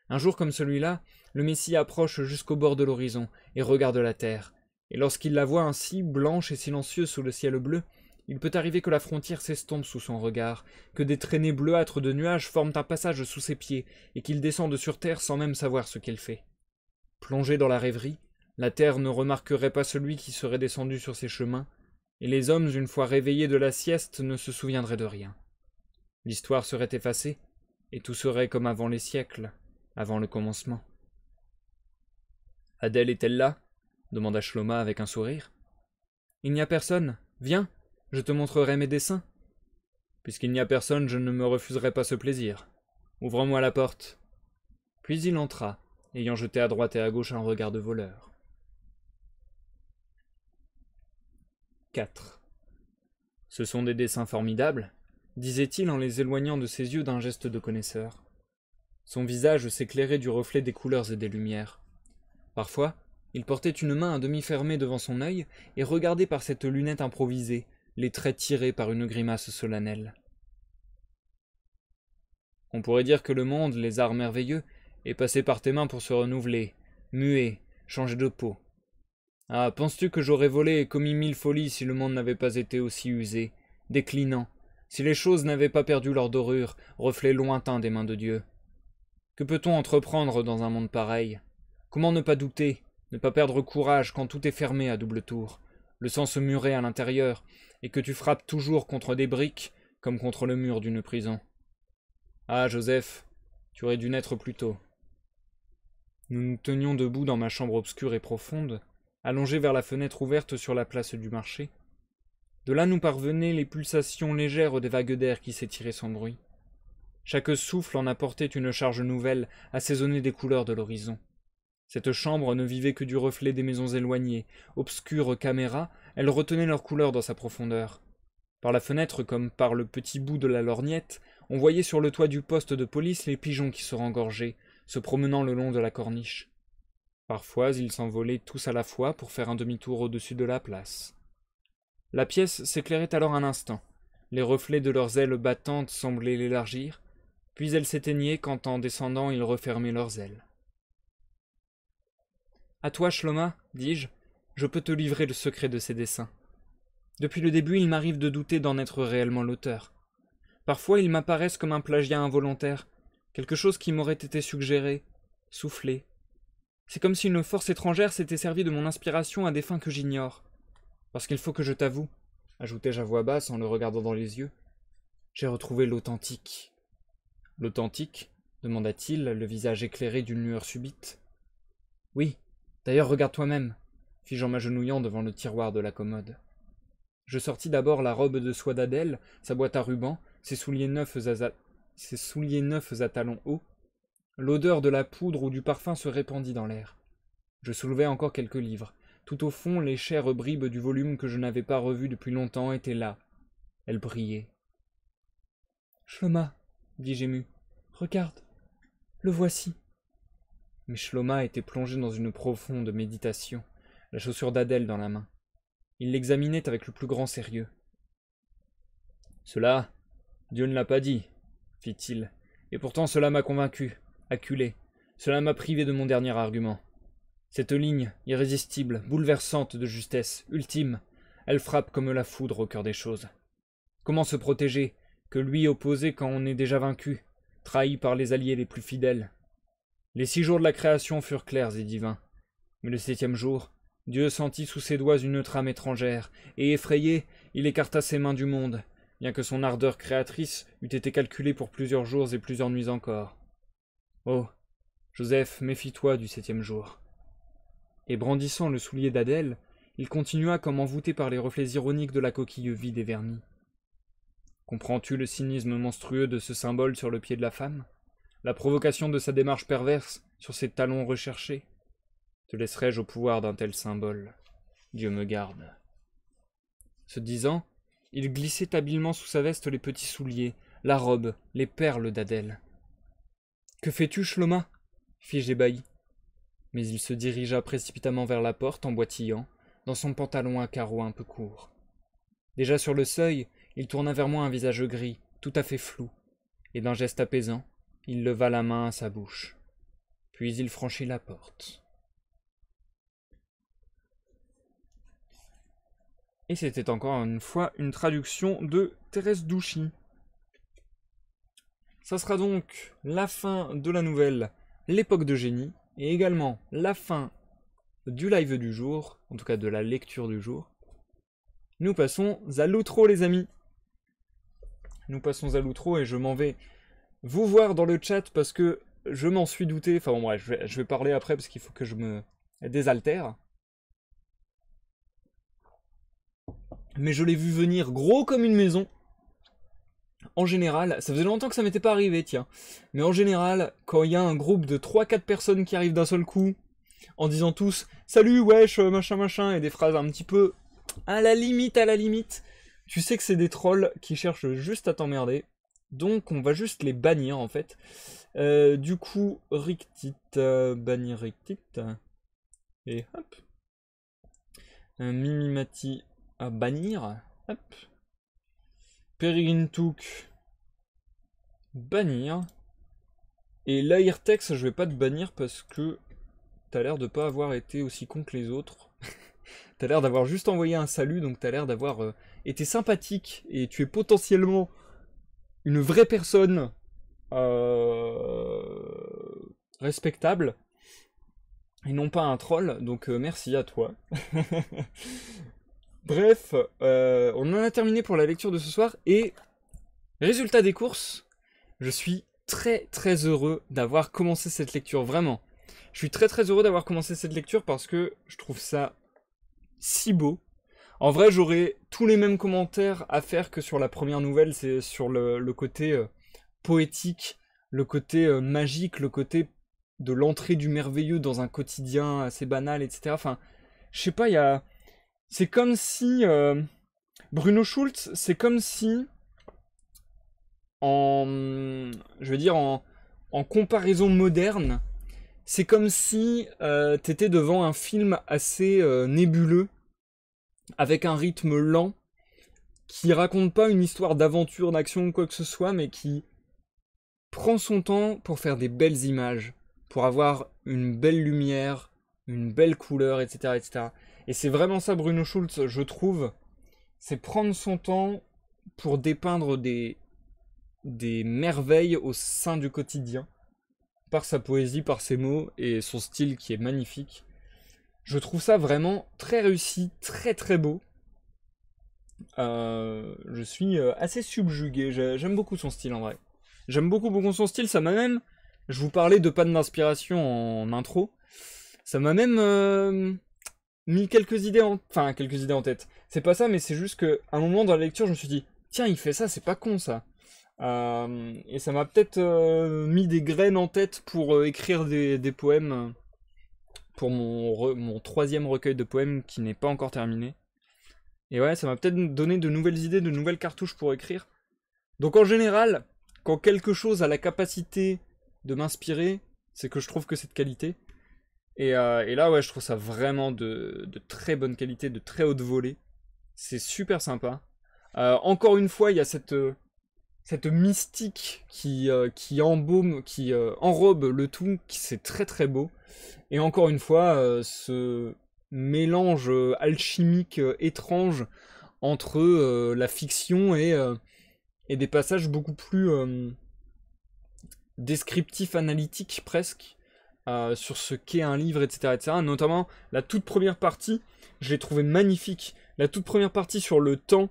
Un jour comme celui-là, le Messie approche jusqu'au bord de l'horizon et regarde la terre, et lorsqu'il la voit ainsi, blanche et silencieuse sous le ciel bleu, il peut arriver que la frontière s'estompe sous son regard, que des traînées bleuâtres de nuages forment un passage sous ses pieds, et qu'il descende sur terre sans même savoir ce qu'elle fait. Plongé dans la rêverie, la terre ne remarquerait pas celui qui serait descendu sur ses chemins, et les hommes, une fois réveillés de la sieste, ne se souviendraient de rien. L'histoire serait effacée, et tout serait comme avant les siècles, avant le commencement. Adèle est-elle là demanda Shloma avec un sourire. Il n'y a personne. Viens, je te montrerai mes dessins. Puisqu'il n'y a personne, je ne me refuserai pas ce plaisir. Ouvre-moi la porte. Puis il entra, ayant jeté à droite et à gauche un regard de voleur. Ce sont des dessins formidables, disait-il en les éloignant de ses yeux d'un geste de connaisseur. Son visage s'éclairait du reflet des couleurs et des lumières. Parfois, il portait une main à demi fermée devant son œil et regardait par cette lunette improvisée, les traits tirés par une grimace solennelle. On pourrait dire que le monde, les arts merveilleux, est passé par tes mains pour se renouveler, muer, changer de peau, ah, penses-tu que j'aurais volé et commis mille folies si le monde n'avait pas été aussi usé, déclinant, si les choses n'avaient pas perdu leur dorure, reflet lointain des mains de Dieu Que peut-on entreprendre dans un monde pareil Comment ne pas douter, ne pas perdre courage quand tout est fermé à double tour, le sang se muré à l'intérieur, et que tu frappes toujours contre des briques comme contre le mur d'une prison Ah, Joseph, tu aurais dû naître plus tôt. Nous nous tenions debout dans ma chambre obscure et profonde, allongé vers la fenêtre ouverte sur la place du marché. De là nous parvenaient les pulsations légères des vagues d'air qui s'étiraient sans bruit. Chaque souffle en apportait une charge nouvelle, assaisonnée des couleurs de l'horizon. Cette chambre ne vivait que du reflet des maisons éloignées. Obscure caméras, elle retenait leurs couleurs dans sa profondeur. Par la fenêtre comme par le petit bout de la lorgnette, on voyait sur le toit du poste de police les pigeons qui se rengorgeaient, se promenant le long de la corniche. Parfois ils s'envolaient tous à la fois pour faire un demi-tour au-dessus de la place. La pièce s'éclairait alors un instant. Les reflets de leurs ailes battantes semblaient l'élargir, puis elles s'éteignaient quand en descendant ils refermaient leurs ailes. À toi, Shloma, dis-je, je peux te livrer le secret de ces dessins. Depuis le début, il m'arrive de douter d'en être réellement l'auteur. Parfois, ils m'apparaissent comme un plagiat involontaire, quelque chose qui m'aurait été suggéré, soufflé, c'est comme si une force étrangère s'était servie de mon inspiration à des fins que j'ignore. Parce qu'il faut que je t'avoue, ajoutai-je à voix basse en le regardant dans les yeux, j'ai retrouvé l'authentique. L'authentique demanda-t-il, le visage éclairé d'une lueur subite. Oui, d'ailleurs regarde toi-même, fis-je en m'agenouillant devant le tiroir de la commode. Je sortis d'abord la robe de soie d'Adèle, sa boîte à rubans, ses souliers neufs à, ses souliers neufs à talons hauts, L'odeur de la poudre ou du parfum se répandit dans l'air. Je soulevai encore quelques livres. Tout au fond, les chères bribes du volume que je n'avais pas revu depuis longtemps étaient là. Elles brillaient. Shloma, dis-je ému, regarde, le voici. Mais Shloma était plongé dans une profonde méditation, la chaussure d'Adèle dans la main. Il l'examinait avec le plus grand sérieux. Cela, Dieu ne l'a pas dit, fit-il, et pourtant cela m'a convaincu acculé. Cela m'a privé de mon dernier argument. Cette ligne, irrésistible, bouleversante de justesse, ultime, elle frappe comme la foudre au cœur des choses. Comment se protéger, que lui opposer quand on est déjà vaincu, trahi par les alliés les plus fidèles Les six jours de la création furent clairs et divins. Mais le septième jour, Dieu sentit sous ses doigts une trame étrangère, et effrayé, il écarta ses mains du monde, bien que son ardeur créatrice eût été calculée pour plusieurs jours et plusieurs nuits encore. Oh Joseph, méfie-toi du septième jour. Et brandissant le soulier d'Adèle, il continua comme envoûté par les reflets ironiques de la coquille vide et vernie. Comprends-tu le cynisme monstrueux de ce symbole sur le pied de la femme La provocation de sa démarche perverse sur ses talons recherchés Te laisserai-je au pouvoir d'un tel symbole Dieu me garde. Se disant, il glissait habilement sous sa veste les petits souliers, la robe, les perles d'Adèle. Que fais-tu, Shloma ?» fis-je ébahi. Mais il se dirigea précipitamment vers la porte en boitillant, dans son pantalon à carreaux un peu court. Déjà sur le seuil, il tourna vers moi un visage gris, tout à fait flou, et d'un geste apaisant, il leva la main à sa bouche. Puis il franchit la porte. Et c'était encore une fois une traduction de Thérèse Douchy. Ça sera donc la fin de la nouvelle L'époque de génie et également la fin du live du jour, en tout cas de la lecture du jour. Nous passons à l'outro les amis. Nous passons à l'outro et je m'en vais vous voir dans le chat parce que je m'en suis douté. Enfin bon bref, je vais, je vais parler après parce qu'il faut que je me désaltère. Mais je l'ai vu venir gros comme une maison en général, ça faisait longtemps que ça m'était pas arrivé, tiens, mais en général, quand il y a un groupe de 3-4 personnes qui arrivent d'un seul coup, en disant tous « Salut, wesh, euh, machin, machin », et des phrases un petit peu à la limite, à la limite, tu sais que c'est des trolls qui cherchent juste à t'emmerder, donc on va juste les bannir en fait. Euh, du coup, Rictit, euh, bannir Rictit, et hop, Un Mimimati à bannir, hop, Touk. bannir. Et l'Airtex, je vais pas te bannir parce que t'as l'air de pas avoir été aussi con que les autres. t'as l'air d'avoir juste envoyé un salut, donc t'as l'air d'avoir euh, été sympathique et tu es potentiellement une vraie personne euh, respectable et non pas un troll, donc euh, merci à toi. Bref, euh, on en a terminé pour la lecture de ce soir et résultat des courses, je suis très très heureux d'avoir commencé cette lecture, vraiment. Je suis très très heureux d'avoir commencé cette lecture parce que je trouve ça si beau. En vrai, j'aurais tous les mêmes commentaires à faire que sur la première nouvelle, c'est sur le, côté euh, poétique, le côté euh, magique, le côté de l'entrée du merveilleux dans un quotidien assez banal, etc. Enfin, je sais pas, il y a c'est comme si... Euh, Bruno Schultz, c'est comme si... En... Je veux dire, en, en comparaison moderne, c'est comme si euh, t'étais devant un film assez euh, nébuleux, avec un rythme lent, qui raconte pas une histoire d'aventure, d'action ou quoi que ce soit, mais qui prend son temps pour faire des belles images, pour avoir une belle lumière, une belle couleur, etc. etc. Et c'est vraiment ça Bruno Schulz, je trouve. C'est prendre son temps pour dépeindre des, des merveilles au sein du quotidien. Par sa poésie, par ses mots et son style qui est magnifique. Je trouve ça vraiment très réussi, très très beau. Euh, je suis euh, assez subjugué, j'aime beaucoup son style en vrai. J'aime beaucoup beaucoup son style, ça m'a même... Je vous parlais de panne d'inspiration en intro. Ça m'a même... Euh, mis quelques idées en... Enfin, quelques idées en tête. C'est pas ça, mais c'est juste qu'à un moment dans la lecture, je me suis dit, tiens, il fait ça, c'est pas con ça. Euh, et ça m'a peut-être euh, mis des graines en tête pour euh, écrire des, poèmes pour mon, mon, troisième recueil de poèmes qui n'est pas encore terminé. Et ouais, ça m'a peut-être donné de nouvelles idées, de nouvelles cartouches pour écrire. Donc en général, quand quelque chose a la capacité de m'inspirer, c'est que je trouve que cette qualité. Euh, et, là, ouais, je trouve ça vraiment de, très bonne qualité, de très haute volée. C'est super sympa. Euh, encore une fois, il y a cette, euh, cette mystique qui, embaume, qui enrobe le tout, qui c'est très très beau. Et encore une fois, ce mélange alchimique étrange entre la fiction et, et des passages beaucoup plus descriptifs, analytiques presque euh, sur ce qu'est un livre, etc., Notamment la toute première partie, je l'ai trouvé magnifique. La toute première partie sur le temps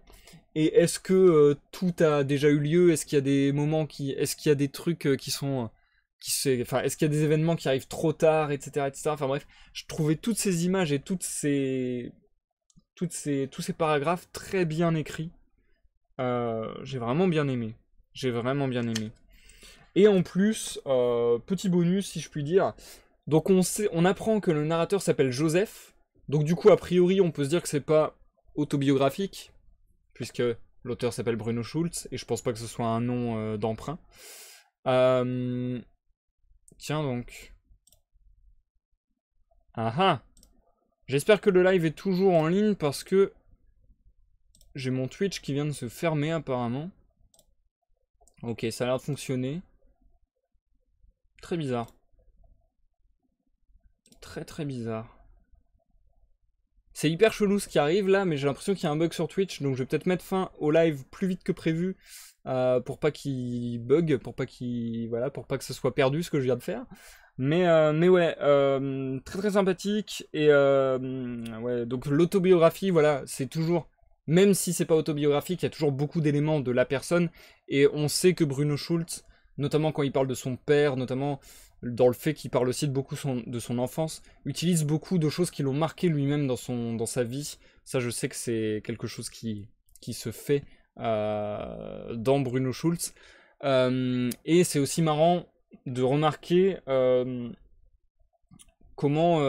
et est-ce que euh, tout a déjà eu lieu Est-ce qu'il y a des moments qui, est-ce qu'il y a des trucs euh, qui sont, qui enfin, est-ce qu'il y a des événements qui arrivent trop tard, etc., etc. Enfin bref, je trouvais toutes ces images et toutes ces, toutes ces, tous ces paragraphes très bien écrits. j'ai vraiment bien aimé. J'ai vraiment bien aimé. Et en plus, euh, petit bonus si je puis dire, donc on, sait, on apprend que le narrateur s'appelle Joseph, donc du coup a priori on peut se dire que c'est pas autobiographique, puisque l'auteur s'appelle Bruno Schultz, et je pense pas que ce soit un nom euh, d'emprunt. Euh, tiens donc. Ah ah J'espère que le live est toujours en ligne parce que j'ai mon Twitch qui vient de se fermer apparemment. Ok, ça a l'air de fonctionner. Très bizarre. Très très bizarre. C'est hyper chelou ce qui arrive là, mais j'ai l'impression qu'il y a un bug sur Twitch, donc je vais peut-être mettre fin au live plus vite que prévu euh, pour pas qu'il bug, pour pas qu'il voilà, pour pas que ce soit perdu ce que je viens de faire. Mais, euh, mais ouais, euh, très très sympathique et ouais, donc l'autobiographie, voilà, c'est toujours même si c'est pas autobiographique, il y a toujours beaucoup d'éléments de la personne et on sait que Bruno Schultz notamment quand il parle de son père, notamment dans le fait qu'il parle aussi de beaucoup de son enfance, utilise beaucoup de choses qui l'ont marqué lui-même dans, dans sa vie. Ça, je sais que c'est quelque chose qui, qui se fait euh, dans Bruno Schulz. Euh, et c'est aussi marrant de remarquer euh, comment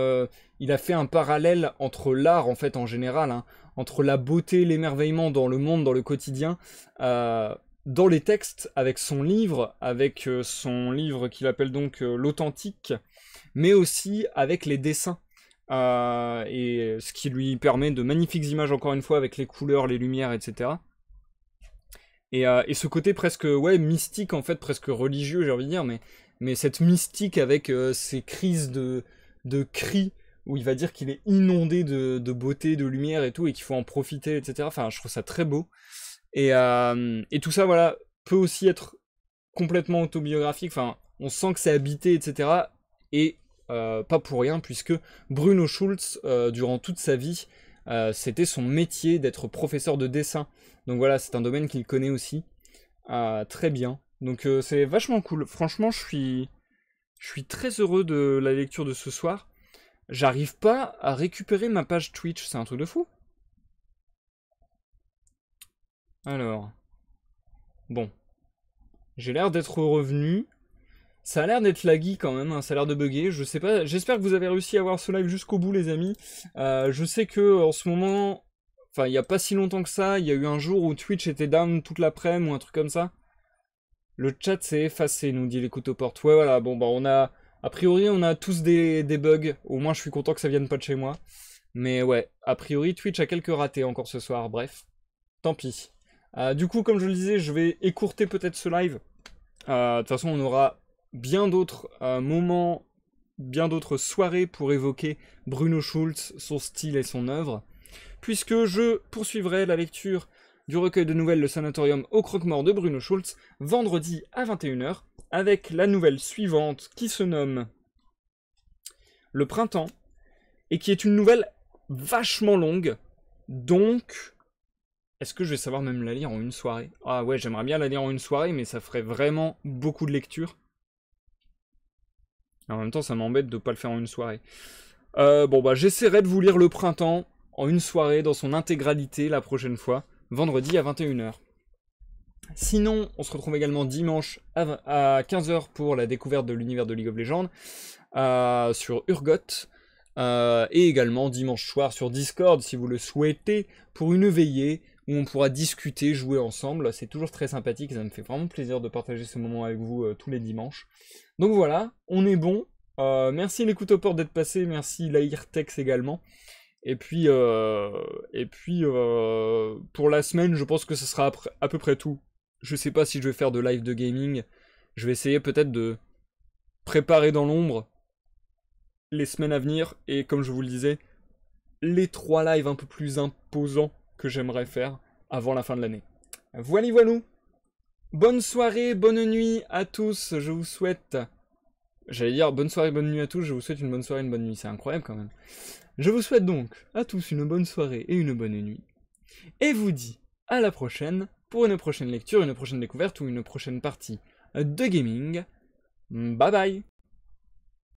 il a fait un parallèle entre l'art, en fait, en général, hein, entre la beauté, l'émerveillement dans le monde, dans le quotidien, dans les textes, avec son livre, avec euh, son livre qu'il appelle donc euh, l'authentique, mais aussi avec les dessins. Euh, et ce qui lui permet de magnifiques images encore une fois avec les couleurs, les lumières, etc. Et, et ce côté presque ouais mystique en fait, presque religieux j'ai envie de dire, mais, mais cette mystique avec ces crises de, de cris où il va dire qu'il est inondé de, de, beauté, de lumière et tout, et qu'il faut en profiter, etc. Enfin, je trouve ça très beau. Euh, et, tout ça, voilà, peut aussi être complètement autobiographique. Enfin, on sent que c'est habité, etc. Et euh, pas pour rien, puisque Bruno Schulz, euh, durant toute sa vie, c'était son métier d'être professeur de dessin. Donc voilà, c'est un domaine qu'il connaît aussi très bien. Donc c'est vachement cool. Franchement, je suis, je suis très heureux de la lecture de ce soir. J'arrive pas à récupérer ma page Twitch, c'est un truc de fou. Alors. Bon. J'ai l'air d'être revenu. Ça a l'air d'être laggy quand même, hein. ça a l'air de bugger. Je sais pas. J'espère que vous avez réussi à voir ce live jusqu'au bout, les amis. Euh, je sais que en ce moment, enfin, il n'y a pas si longtemps que ça, il y a eu un jour où Twitch était down toute l'après-midi ou un truc comme ça. Le chat s'est effacé, nous dit les couteaux portes. Ouais, voilà. Bon, bah, on a. A priori, on a tous des, des bugs. Au moins, je suis content que ça vienne pas de chez moi. Mais ouais, a priori, Twitch a quelques ratés encore ce soir. Bref, tant pis. Euh, du coup, comme je le disais, je vais écourter peut-être ce live. Euh, de toute façon, on aura bien d'autres euh, moments, bien d'autres soirées pour évoquer Bruno Schulz, son style et son œuvre. Puisque je poursuivrai la lecture du recueil de nouvelles Le Sanatorium au croque-mort de Bruno Schulz vendredi à 21h avec la nouvelle suivante qui se nomme Le Printemps et qui est une nouvelle vachement longue. Donc, est-ce que je vais savoir même la lire en une soirée Ah ouais, j'aimerais bien la lire en une soirée, mais ça ferait vraiment beaucoup de lecture. En même temps, ça m'embête de ne pas le faire en une soirée. Euh, bon, bah j'essaierai de vous lire le printemps en une soirée, dans son intégralité, la prochaine fois, vendredi à 21h. Sinon, on se retrouve également dimanche à 15h pour la découverte de l'univers de League of Legends euh, sur Urgot. Euh, et également dimanche soir sur Discord si vous le souhaitez pour une veillée où on pourra discuter, jouer ensemble. C'est toujours très sympathique, ça me fait vraiment plaisir de partager ce moment avec vous euh, tous les dimanches. Donc voilà, on est bon. Euh, merci l'écoute au port d'être passé. merci l'Airtex également. Et puis, euh, et puis pour la semaine, je pense que ce sera à peu près tout. Je sais pas si je vais faire de live de gaming. Je vais essayer peut-être de préparer dans l'ombre les semaines à venir. Et comme je vous le disais, les trois lives un peu plus imposants que j'aimerais faire avant la fin de l'année. Voilà, voilà. Bonne soirée, bonne nuit à tous. Je vous souhaite. J'allais dire bonne soirée, bonne nuit à tous. Je vous souhaite une bonne soirée, une bonne nuit. C'est incroyable quand même. Je vous souhaite donc à tous une bonne soirée et une bonne nuit. Et vous dis à la prochaine pour une prochaine lecture, une prochaine découverte ou une prochaine partie de gaming. Bye bye